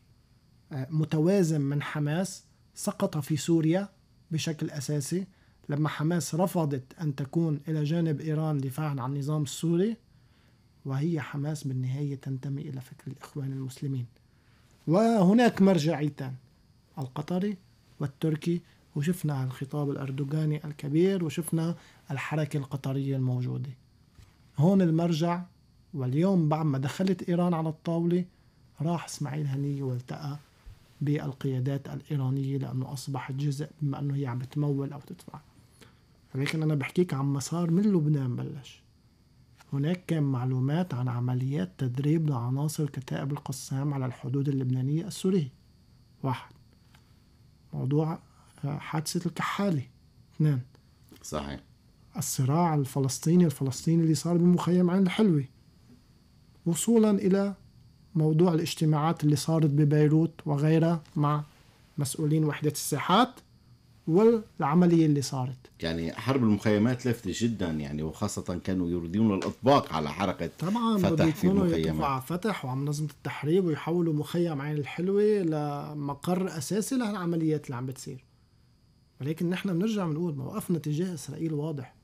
متوازن من حماس سقط في سوريا بشكل اساسي لما حماس رفضت ان تكون الى جانب ايران دفاعا عن النظام السوري وهي حماس بالنهايه تنتمي الى فكر الاخوان المسلمين وهناك مرجعيتان القطري والتركي وشفنا الخطاب الأردوغاني الكبير وشفنا الحركة القطرية الموجودة هون المرجع واليوم بعد ما دخلت إيران على الطاولة راح اسماعيل هنية والتقى بالقيادات الإيرانية لأنه أصبحت جزء بما أنه هي عم بتمول أو تدفع ولكن أنا بحكيك عن مسار من لبنان بلش هناك كان معلومات عن عمليات تدريب لعناصر كتائب القسام على الحدود اللبنانية السورية واحد موضوع آه، حادثة الكحالة اثنان صحيح الصراع الفلسطيني الفلسطيني اللي صار بمخيم عين الحلوة وصولا إلى موضوع الاجتماعات اللي صارت ببيروت وغيرها مع مسؤولين وحدة الساحات والعملية اللي صارت يعني حرب المخيمات لفتة جدا يعني وخاصة كانوا يريدون الإطباق على حركة طبعا فتح في المخيمات على فتح وعم نظمة التحرير ويحولوا مخيم عين الحلوة لمقر أساسي لهالعمليات اللي عم بتصير ولكن نحن بنرجع بنقول موقفنا تجاه إسرائيل واضح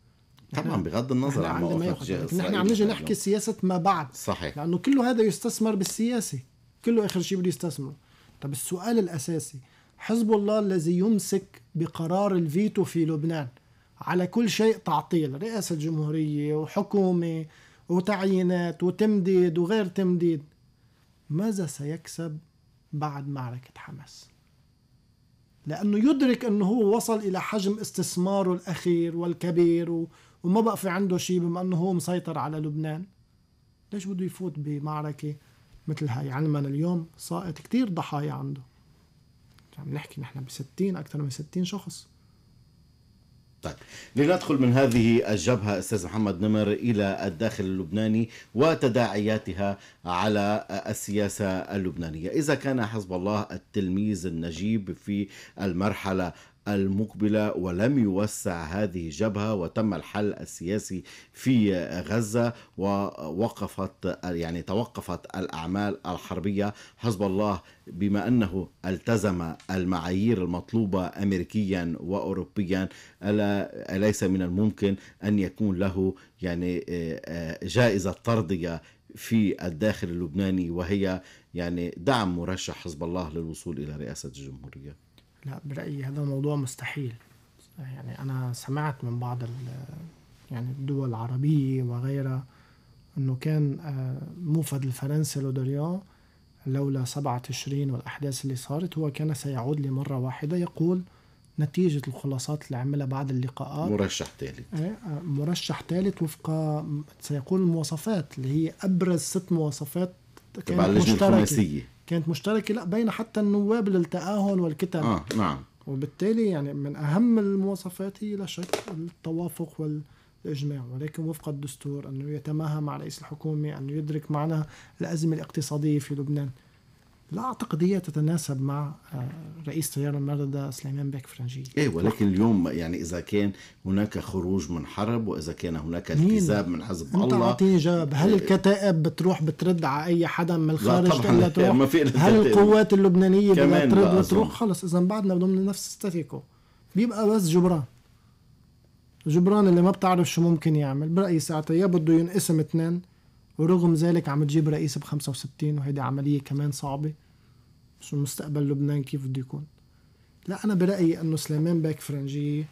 طبعا نعم. بغض النظر عن موقف نحن عم نجي نحكي سياسه ما بعد صحيح لانه كله هذا يستثمر بالسياسه كله اخر شيء بده يستثمره طب السؤال الاساسي حزب الله الذي يمسك بقرار الفيتو في لبنان على كل شيء تعطيل رئاسة جمهورية وحكومة وتعيينات وتمديد وغير تمديد ماذا سيكسب بعد معركة حماس لأنه يدرك أنه هو وصل إلى حجم استثماره الأخير والكبير وما بقى في عنده شيء بما انه هو مسيطر على لبنان ليش بده يفوت بمعركه مثل هاي علما يعني اليوم ساقط كتير ضحايا عنده عم نحكي نحن ب 60 اكثر من 60 شخص طيب لندخل من هذه الجبهة أستاذ محمد نمر إلى الداخل اللبناني وتداعياتها على السياسة اللبنانية إذا كان حزب الله التلميذ النجيب في المرحلة المقبلة ولم يوسع هذه الجبهة وتم الحل السياسي في غزة ووقفت يعني توقفت الأعمال الحربية حزب الله بما أنه التزم المعايير المطلوبة أمريكيا وأوروبيا ألا أليس من الممكن أن يكون له يعني آه، آه، جائزة طردية في الداخل اللبناني وهي يعني دعم مرشح حزب الله للوصول إلى رئاسة الجمهورية لا برأيي هذا الموضوع مستحيل يعني أنا سمعت من بعض يعني الدول العربية وغيرها أنه كان آه، موفد الفرنسي لودريان لولا سبعة تشرين والأحداث اللي صارت هو كان سيعود لمرة واحدة يقول نتيجة الخلاصات اللي عملها بعد اللقاءات مرشح ثالث إيه، آه، مرشح ثالث وفق سيقول المواصفات اللي هي أبرز ست مواصفات تبع اللجنة كانت مشتركه لا بين حتى النواب للتآهل والكتابه آه نعم وبالتالي يعني من اهم المواصفات هي لا شك التوافق والاجماع ولكن وفق الدستور انه يتماهى مع رئيس الحكومه انه يدرك معنى الازمه الاقتصاديه في لبنان لا اعتقد هي تتناسب مع آه، رئيس تيار المردة سليمان بك فرنجي ايه ولكن اليوم يعني اذا كان هناك خروج من حرب واذا كان هناك التزام من حزب انت الله انت جواب هل آه، الكتائب بتروح بترد على اي حدا من الخارج لا طبعا ما في هل القوات اللبنانيه بترد ترد وتروح خلص اذا بعدنا ضمن نفس ستاتيكو بيبقى بس جبران جبران اللي ما بتعرف شو ممكن يعمل برأيي ساعتها يا بده ينقسم اثنين ورغم ذلك عم تجيب رئيس ب 65 وهيدي عملية كمان صعبة شو مستقبل لبنان كيف بده يكون لا أنا برأيي أنه سليمان باك فرنجي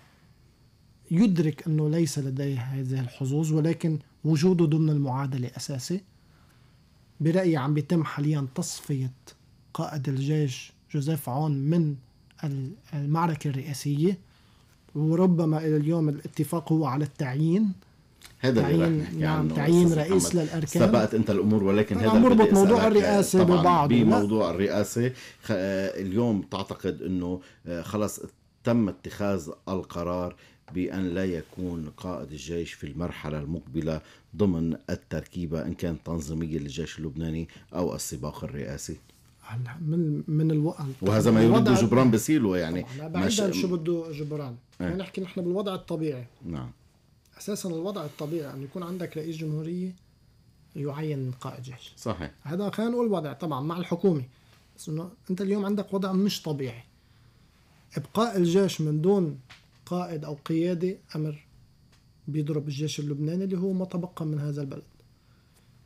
يدرك أنه ليس لديه هذه الحظوظ ولكن وجوده ضمن المعادلة أساسي برأيي عم بيتم حاليا تصفية قائد الجيش جوزيف عون من المعركة الرئاسية وربما إلى اليوم الاتفاق هو على التعيين هذا اللي تعيين نعم تعيين رئيس محمد. للاركان سبقت انت الامور ولكن هذا مربوط موضوع الرئاسه ببعض بموضوع الرئاسه آه، اليوم تعتقد انه آه، خلص تم اتخاذ القرار بأن لا يكون قائد الجيش في المرحلة المقبلة ضمن التركيبة إن كانت تنظيمية للجيش اللبناني أو السباق الرئاسي من من الوقت وهذا ما يريد جبران بسيلو يعني مش... شو بده جبران إيه. نحكي نحن بالوضع الطبيعي نعم اساسا الوضع الطبيعي انه يعني يكون عندك رئيس جمهوريه يعين قائد جيش صحيح هذا خلينا نقول وضع طبعا مع الحكومه بس انه انت اليوم عندك وضع مش طبيعي ابقاء الجيش من دون قائد او قياده امر بيضرب الجيش اللبناني اللي هو ما تبقى من هذا البلد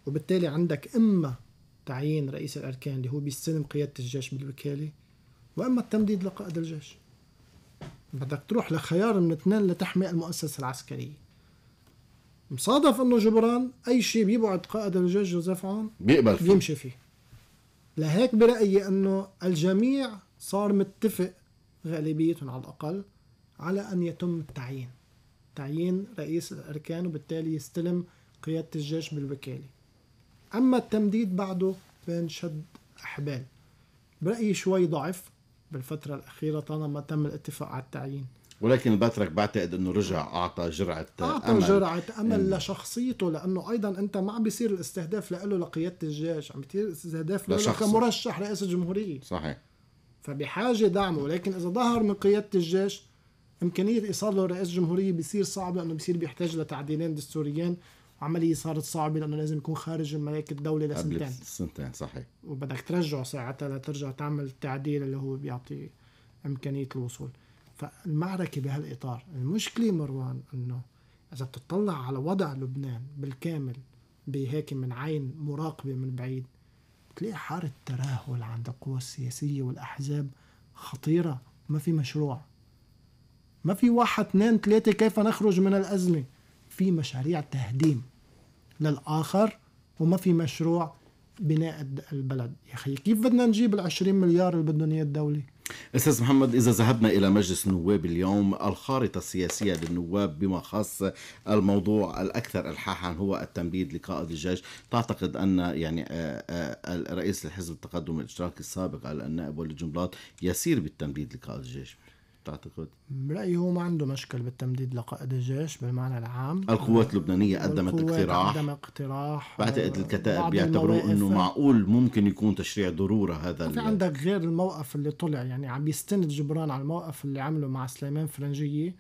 وبالتالي عندك اما تعيين رئيس الاركان اللي هو بيستلم قياده الجيش بالوكاله واما التمديد لقائد الجيش بدك تروح لخيار من اثنين لتحمي المؤسسه العسكريه مصادف انه جبران اي شيء بيبعد قائد الجيش جوزيف عون بيقبل فيه. بيمشي فيه لهيك برايي انه الجميع صار متفق غالبيتهم على الاقل على ان يتم التعيين تعيين رئيس الاركان وبالتالي يستلم قياده الجيش بالوكاله اما التمديد بعده بين شد احبال برايي شوي ضعف بالفتره الاخيره طالما تم الاتفاق على التعيين ولكن الباترك بعتقد انه رجع اعطى جرعه اعطى أمل. جرعه امل لشخصيته لانه ايضا انت ما عم بيصير الاستهداف له لقياده الجيش عم بيصير استهداف له كمرشح رئيس الجمهوريه صحيح فبحاجه دعمه ولكن اذا ظهر من قياده الجيش امكانيه ايصاله رئيس جمهوريه بيصير صعب لانه بيصير بيحتاج لتعديلين دستوريين عملية صارت صعبة لأنه لازم يكون خارج الملاك الدولة لسنتين سنتين صحيح وبدك ترجعه ساعتها لترجع تعمل التعديل اللي هو بيعطي إمكانية الوصول فالمعركة بهالإطار المشكلة مروان أنه إذا بتطلع على وضع لبنان بالكامل بهيك من عين مراقبة من بعيد بتلاقي حارة ترهل عند القوى السياسية والأحزاب خطيرة ما في مشروع ما في واحد اثنين ثلاثة كيف نخرج من الأزمة في مشاريع تهديم للآخر وما في مشروع بناء البلد يا أخي كيف بدنا نجيب العشرين مليار اللي بدهم إياه الدولة استاذ محمد اذا ذهبنا الى مجلس النواب اليوم الخارطه السياسيه للنواب بما خاص الموضوع الاكثر الحاحا هو التمديد لقائد الجيش تعتقد ان يعني آه، آه، رئيس الحزب التقدم الاشتراكي السابق النائب ولي جنبلاط يسير بالتمديد لقائد الجيش تعتقد؟ برأيي هو ما عنده مشكل بالتمديد لقائد الجيش بالمعنى العام القوات اللبنانية قدمت اقتراح قدم اقتراح بعتقد الكتائب بيعتبروه انه معقول ممكن يكون تشريع ضرورة هذا في عندك غير الموقف اللي طلع يعني عم يستند جبران على الموقف اللي عمله مع سليمان فرنجية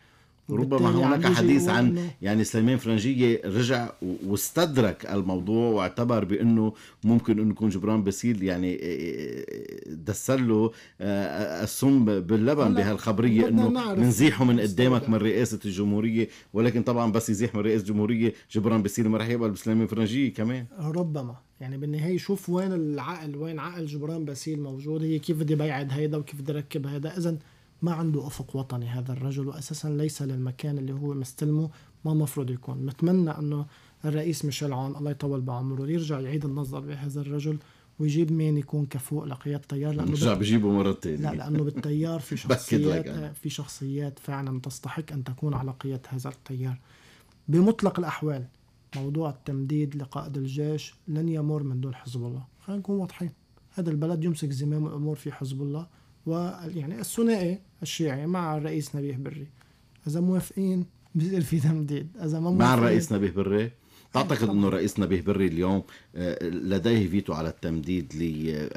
ربما هناك حديث عن يعني سليمان فرنجية رجع واستدرك الموضوع واعتبر بأنه ممكن أنه يكون جبران باسيل يعني إيه، إيه، إيه، دسل له آه، آه، السم باللبن بهالخبرية أنه منزيحه من قدامك من رئاسة الجمهورية ولكن طبعا بس يزيح من رئاسة الجمهورية جبران باسيل ما رح يقبل بسليمان فرنجية كمان ربما يعني بالنهايه شوف وين العقل وين عقل جبران باسيل موجود هي كيف بدي بيعد هيدا وكيف بدي ركب هيدا اذا ما عنده أفق وطني هذا الرجل وأساسا ليس للمكان اللي هو مستلمه ما مفروض يكون بتمنى أنه الرئيس ميشيل عون الله يطول بعمره يرجع يعيد النظر بهذا الرجل ويجيب مين يكون كفؤ لقياده التيار لانه رجع بجيبه مرة ثانية لا لانه بالتيار في شخصيات في شخصيات فعلا تستحق ان تكون على قياده هذا التيار بمطلق الاحوال موضوع التمديد لقائد الجيش لن يمر من دون حزب الله خلينا نكون واضحين هذا البلد يمسك زمام الامور في حزب الله ويعني الثنائي الشيعي مع الرئيس نبيه بري اذا موافقين بيصير في تمديد اذا ما مع الرئيس نبيه بري تعتقد انه الرئيس نبيه بري اليوم آه، لديه فيتو على التمديد لقائد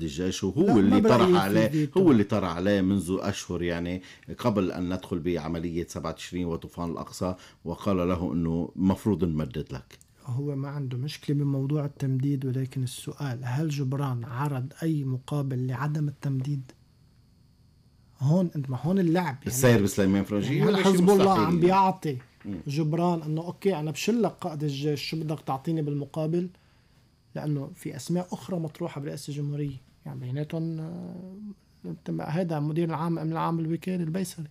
آه، الجيش وهو اللي طرح عليه فيديتو. هو اللي طرح عليه منذ اشهر يعني قبل ان ندخل بعمليه 27 وطوفان الاقصى وقال له انه مفروض نمدد لك هو ما عنده مشكلة بموضوع التمديد ولكن السؤال هل جبران عرض أي مقابل لعدم التمديد؟ هون انت ما هون اللعب يعني السير بسليمان فروجي يعني هل حزب الله عم يعني. بيعطي جبران انه اوكي انا بشلك قائد الجيش شو بدك تعطيني بالمقابل؟ لانه في اسماء اخرى مطروحه برئاسه الجمهوريه يعني بيناتهم هذا آه، مدير العام الامن العام الوكالي البيسري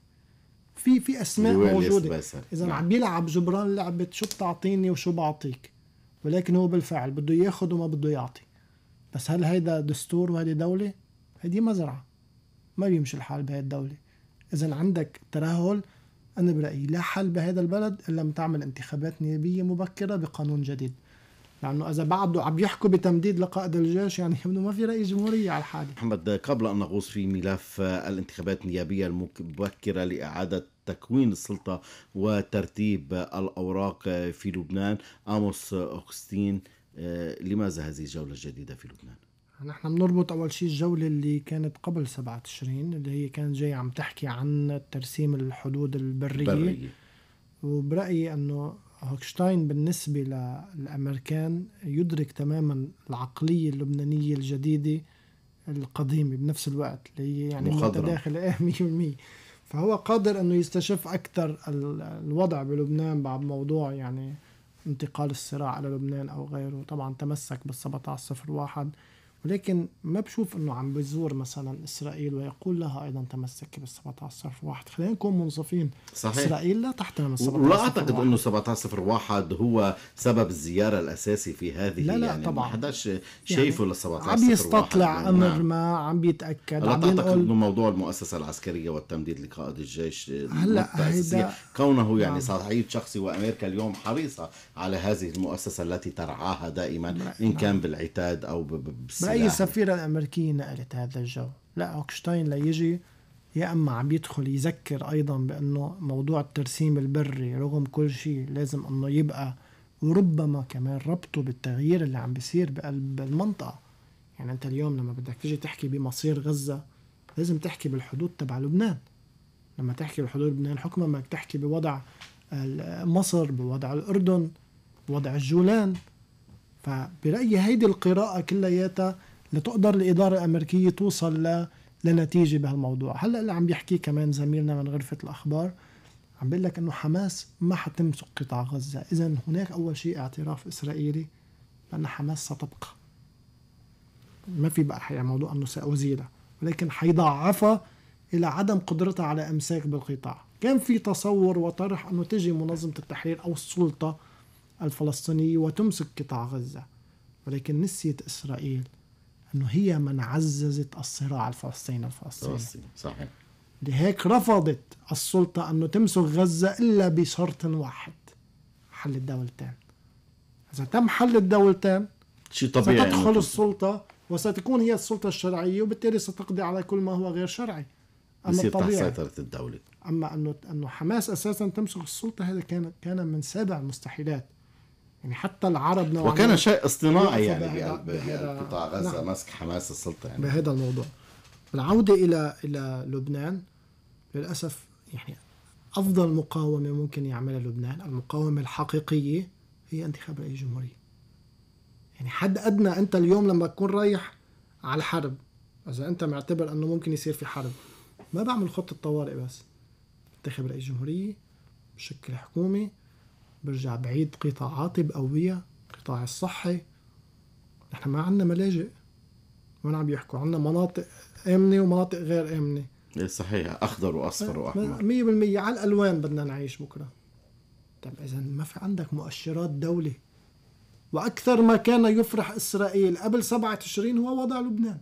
في في اسماء موجوده اذا عم نعم. بيلعب جبران لعبه شو بتعطيني وشو بعطيك ولكن هو بالفعل بده ياخذ وما بده يعطي بس هل هيدا دستور وهيدي دوله هيدي مزرعه ما بيمشي الحال بهي الدوله اذا عندك ترهل انا برايي لا حل بهذا البلد الا ما تعمل انتخابات نيابيه مبكره بقانون جديد لانه اذا بعده عم يحكوا بتمديد لقائد الجيش يعني انه ما في رئيس جمهوريه على الحاله محمد قبل ان نغوص في ملف الانتخابات النيابيه المبكره لاعاده تكوين السلطه وترتيب الاوراق في لبنان اموس اوكستين آه، لماذا هذه الجوله الجديده في لبنان؟ نحن بنربط اول شيء الجوله اللي كانت قبل 7 تشرين اللي هي كانت جايه عم تحكي عن ترسيم الحدود البريه, البرية. وبرايي انه هوكشتاين بالنسبة للأمريكان يدرك تماما العقلية اللبنانية الجديدة القديمة بنفس الوقت اللي هي يعني متداخلة إيه 100% فهو قادر انه يستشف اكثر الوضع بلبنان بعد موضوع يعني انتقال الصراع على لبنان او غيره طبعا تمسك بال 1701 ولكن ما بشوف انه عم بزور مثلا اسرائيل ويقول لها ايضا تمسكي بال 1701 خلينا نكون منصفين صحيح اسرائيل لا تحترم ال 1701 ولا اعتقد انه 1701 هو سبب الزياره الاساسي في هذه لا لا يعني طبعا ما حداش يعني شايفه يعني لل 1701 عم يستطلع امر نعم. ما عم بيتاكد لا عم تعتقد انه موضوع المؤسسه العسكريه والتمديد لقائد الجيش هلا هيدا كونه يعني نعم. صعيد شخصي وامريكا اليوم حريصه على هذه المؤسسه التي ترعاها دائما نعم. ان كان بالعتاد او بالسلم اي سفيره الامريكيه نقلت هذا الجو لا اوكشتاين ليجي يا اما عم يدخل يذكر ايضا بانه موضوع الترسيم البري رغم كل شيء لازم انه يبقى وربما كمان ربطه بالتغيير اللي عم بيصير بقلب المنطقه يعني انت اليوم لما بدك تيجي تحكي بمصير غزه لازم تحكي بالحدود تبع لبنان لما تحكي بالحدود لبنان حكما ما تحكي بوضع مصر بوضع الاردن بوضع الجولان فبرأيي هيدي القراءة كلياتها لتقدر الإدارة الأمريكية توصل ل... لنتيجة بهالموضوع هلا اللي عم يحكي كمان زميلنا من غرفة الأخبار عم بيقول لك انه حماس ما حتمسك قطاع غزه، اذا هناك اول شيء اعتراف اسرائيلي بان حماس ستبقى. ما في بقى حياة موضوع انه سازيلها، ولكن حيضعفها الى عدم قدرتها على امساك بالقطاع. كان في تصور وطرح انه تجي منظمه التحرير او السلطه الفلسطيني وتمسك قطاع غزة ولكن نسيت إسرائيل أنه هي من عززت الصراع الفلسطيني الفلسطيني صحيح لهيك رفضت السلطة أنه تمسك غزة إلا بشرط واحد حل الدولتين إذا تم حل الدولتين شيء طبيعي يعني. ستدخل يعني. السلطة وستكون هي السلطة الشرعية وبالتالي ستقضي على كل ما هو غير شرعي أما الطبيعي تحت سيطرة الدولة أما أنه أنه حماس أساسا تمسك السلطة هذا كان كان من سابع المستحيلات يعني حتى العرب نوعا وكان شيء اصطناعي يعني بقطاع نعم. غزه نعم. ماسك حماس السلطه يعني بهذا الموضوع العوده الى الى لبنان للاسف يعني افضل مقاومه ممكن يعملها لبنان المقاومه الحقيقيه هي انتخاب رئيس جمهوريه يعني حد ادنى انت اليوم لما تكون رايح على الحرب اذا انت معتبر انه ممكن يصير في حرب ما بعمل خطه طوارئ بس انتخب رئيس جمهوريه بشكل حكومه برجع بعيد قطاعاتي بقوية قطاع الصحي نحن ما عندنا ملاجئ وين عم يحكوا عندنا مناطق آمنة ومناطق غير آمنة إيه، صحيح أخضر وأصفر وأحمر مية بالمية على الألوان بدنا نعيش بكرة طيب إذا ما في عندك مؤشرات دولة وأكثر ما كان يفرح إسرائيل قبل 7 تشرين هو وضع لبنان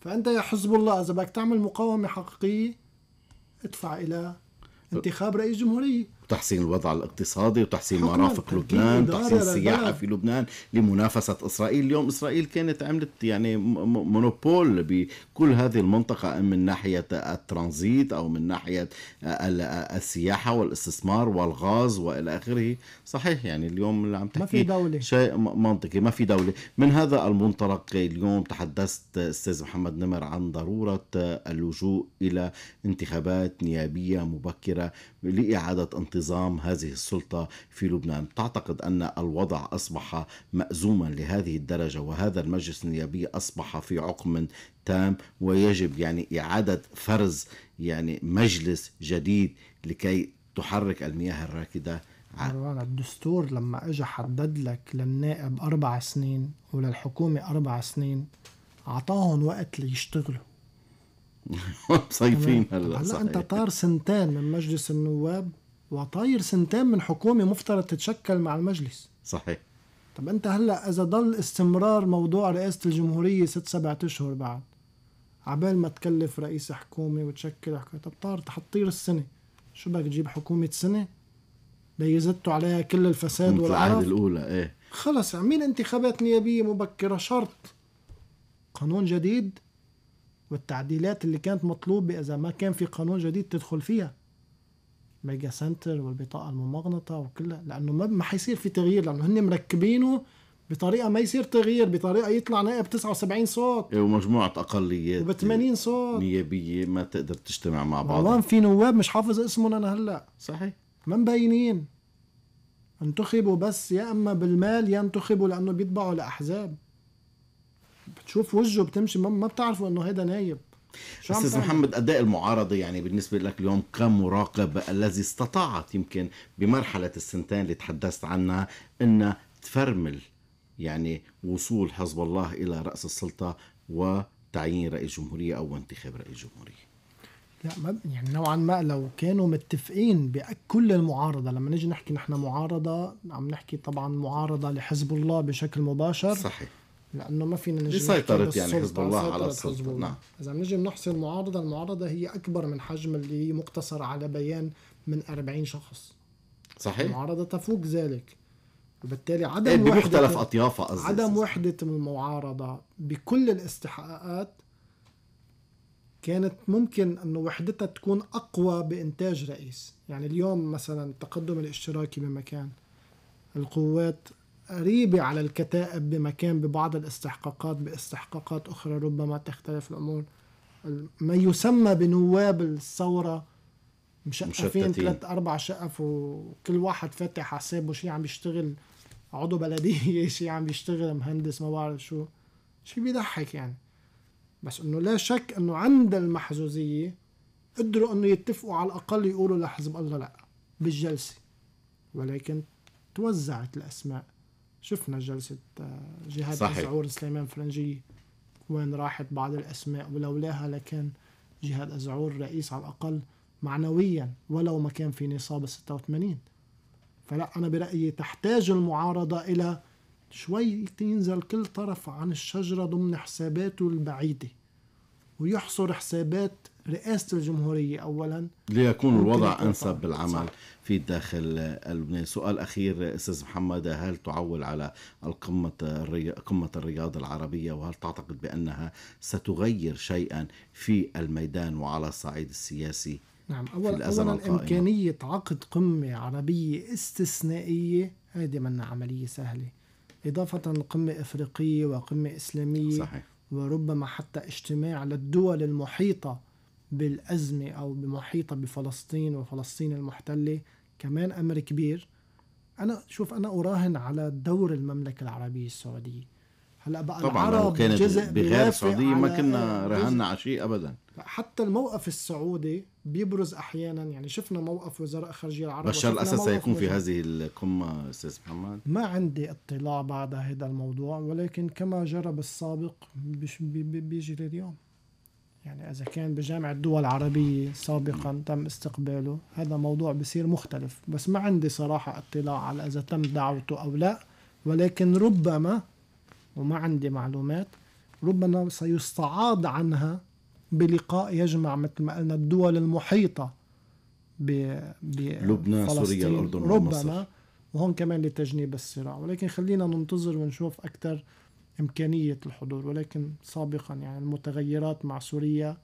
فأنت يا حزب الله إذا بدك تعمل مقاومة حقيقية ادفع إلى أه. انتخاب رئيس جمهورية وتحسين الوضع الاقتصادي وتحسين مرافق لبنان وتحسين السياحة في لبنان لمنافسة إسرائيل اليوم إسرائيل كانت عملت يعني مونوبول بكل هذه المنطقة من ناحية الترانزيت أو من ناحية السياحة والاستثمار والغاز وإلى آخره صحيح يعني اليوم اللي عم تحكي ما في دولة شيء منطقي ما في دولة من هذا المنطلق اليوم تحدثت أستاذ محمد نمر عن ضرورة اللجوء إلى انتخابات نيابية مبكرة لإعادة انتظام هذه السلطة في لبنان تعتقد أن الوضع أصبح مأزوما لهذه الدرجة وهذا المجلس النيابي أصبح في عقم تام ويجب يعني إعادة فرز يعني مجلس جديد لكي تحرك المياه الراكدة عن الدستور لما اجى حدد لك للنائب اربع سنين وللحكومه اربع سنين اعطاهم وقت ليشتغلوا مصيفين هلا هلا انت طار سنتين من مجلس النواب وطاير سنتين من حكومه مفترض تتشكل مع المجلس صحيح طب انت هلا اذا ضل استمرار موضوع رئاسه الجمهوريه ست سبعة اشهر بعد عبال ما تكلف رئيس حكومه وتشكل حكومه طب طار تحطير السنه شو بدك تجيب حكومه سنه ليزتوا عليها كل الفساد والعهد الاولى ايه خلص اعمل انتخابات نيابيه مبكره شرط قانون جديد والتعديلات اللي كانت مطلوبة إذا ما كان في قانون جديد تدخل فيها ميجا سنتر والبطاقة الممغنطة وكلها لأنه ما حيصير في تغيير لأنه هن مركبينه بطريقة ما يصير تغيير بطريقة يطلع نائب 79 صوت إيه، ومجموعة أقليات وب 80 صوت نيابية ما تقدر تجتمع مع بعض والله في نواب مش حافظ اسمهم أنا هلأ صحيح ما مبينين انتخبوا بس يا اما بالمال يا انتخبوا لانه بيتبعوا لاحزاب تشوف وجهه بتمشي ما بتعرفوا انه هيدا نايب استاذ محمد اداء المعارضه يعني بالنسبه لك اليوم كمراقب الذي استطاعت يمكن بمرحله السنتين اللي تحدثت عنها ان تفرمل يعني وصول حزب الله الى راس السلطه وتعيين رئيس جمهوريه او انتخاب رئيس جمهوريه لا ما يعني نوعا ما لو كانوا متفقين بكل المعارضه لما نجي نحكي نحن معارضه عم نحكي طبعا معارضه لحزب الله بشكل مباشر صحيح لانه ما فينا نجي سيطرت يعني حزب الله على السلطه حزب الله. نعم اذا بنجي بنحصي المعارضه المعارضه هي اكبر من حجم اللي مقتصر على بيان من 40 شخص صحيح المعارضه تفوق ذلك وبالتالي عدم يعني إيه، بمختلف اطيافها قصدي عدم وحده المعارضه بكل الاستحقاقات كانت ممكن انه وحدتها تكون اقوى بانتاج رئيس يعني اليوم مثلا التقدم الاشتراكي بمكان القوات قريبة على الكتائب بمكان ببعض الاستحقاقات باستحقاقات أخرى ربما تختلف الأمور ما يسمى بنواب الثورة مشقفين ثلاث أربع شقف وكل واحد فاتح حسابه شي عم يشتغل عضو بلدية شي عم يشتغل مهندس ما بعرف شو شي بيضحك يعني بس انه لا شك انه عند المحزوزية قدروا انه يتفقوا على الاقل يقولوا لحزب الله لا بالجلسة ولكن توزعت الاسماء شفنا جلسة آه، جهاد أزعور سليمان فرنجي وين راحت بعض الأسماء ولولاها لكان جهاد أزعور رئيس على الأقل معنويا ولو ما كان في نصاب ال 86 فلا أنا برأيي تحتاج المعارضة إلى شوي ينزل كل طرف عن الشجرة ضمن حساباته البعيدة ويحصر حسابات رئاسة الجمهورية أولا ليكون الوضع أنسب بالعمل صح. في الداخل لبنان سؤال أخير أستاذ محمد هل تعول على القمة الري... قمة الرياض العربية وهل تعتقد بأنها ستغير شيئا في الميدان وعلى الصعيد السياسي نعم أول أولا إمكانية عقد قمة عربية استثنائية هذه منا عملية سهلة إضافة لقمة إفريقية وقمة إسلامية صحيح. وربما حتى اجتماع للدول المحيطة بالأزمة أو بمحيطة بفلسطين وفلسطين المحتلة كمان أمر كبير أنا شوف أنا أراهن على دور المملكة العربية السعودية هلا بقى طبعا العرب لو كانت جزء بغير السعودية ما كنا رهنا على شيء أبدا حتى الموقف السعودي بيبرز احيانا يعني شفنا موقف وزراء خارجيه العرب بشار الاسد سيكون في هذه القمه استاذ محمد ما عندي اطلاع بعد هذا الموضوع ولكن كما جرى بالسابق بيجي لليوم يعني إذا كان بجامعة دول عربية سابقا تم استقباله هذا موضوع بصير مختلف بس ما عندي صراحة اطلاع على إذا تم دعوته أو لا ولكن ربما وما عندي معلومات ربما سيستعاض عنها بلقاء يجمع مثل ما قلنا الدول المحيطة ب لبنان سوريا الأردن ربما وهون كمان لتجنيب الصراع ولكن خلينا ننتظر ونشوف أكثر إمكانية الحضور ولكن سابقا يعني المتغيرات مع سوريا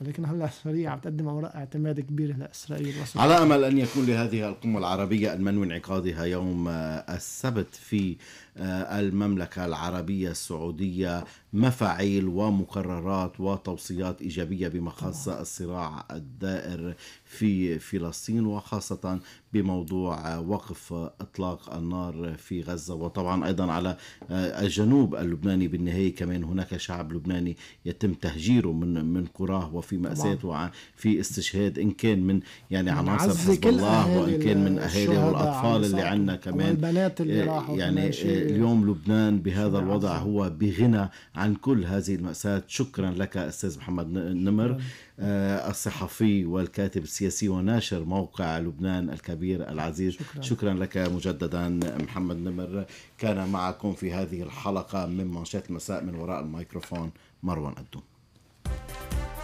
ولكن هلا سوريا عم تقدم اوراق اعتماد كبيره لاسرائيل وسوريا. على امل ان يكون لهذه القمه العربيه المنوي انعقادها يوم آه، السبت في آه، المملكه العربيه السعوديه مفاعيل ومقررات وتوصيات ايجابيه بما خص الصراع الدائر في فلسطين وخاصة بموضوع وقف إطلاق النار في غزة وطبعا أيضا على آه، الجنوب اللبناني بالنهاية كمان هناك شعب لبناني يتم تهجيره من من قراه وفي مأساة وفي استشهاد إن كان من يعني عناصر حزب الله وإن كان من أهالي والأطفال اللي عندنا كمان والبنات اللي آه، راحوا يعني آه، إيه، اليوم لبنان بهذا الوضع هو بغنى عن كل هذه المأساة شكرا لك أستاذ محمد نمر آه، الصحفي والكاتب السياسي وناشر موقع لبنان الكبير العزيز شكرا, شكرا لك مجددا محمد نمر كان معكم في هذه الحلقة من منشات المساء من وراء الميكروفون مروان الدوم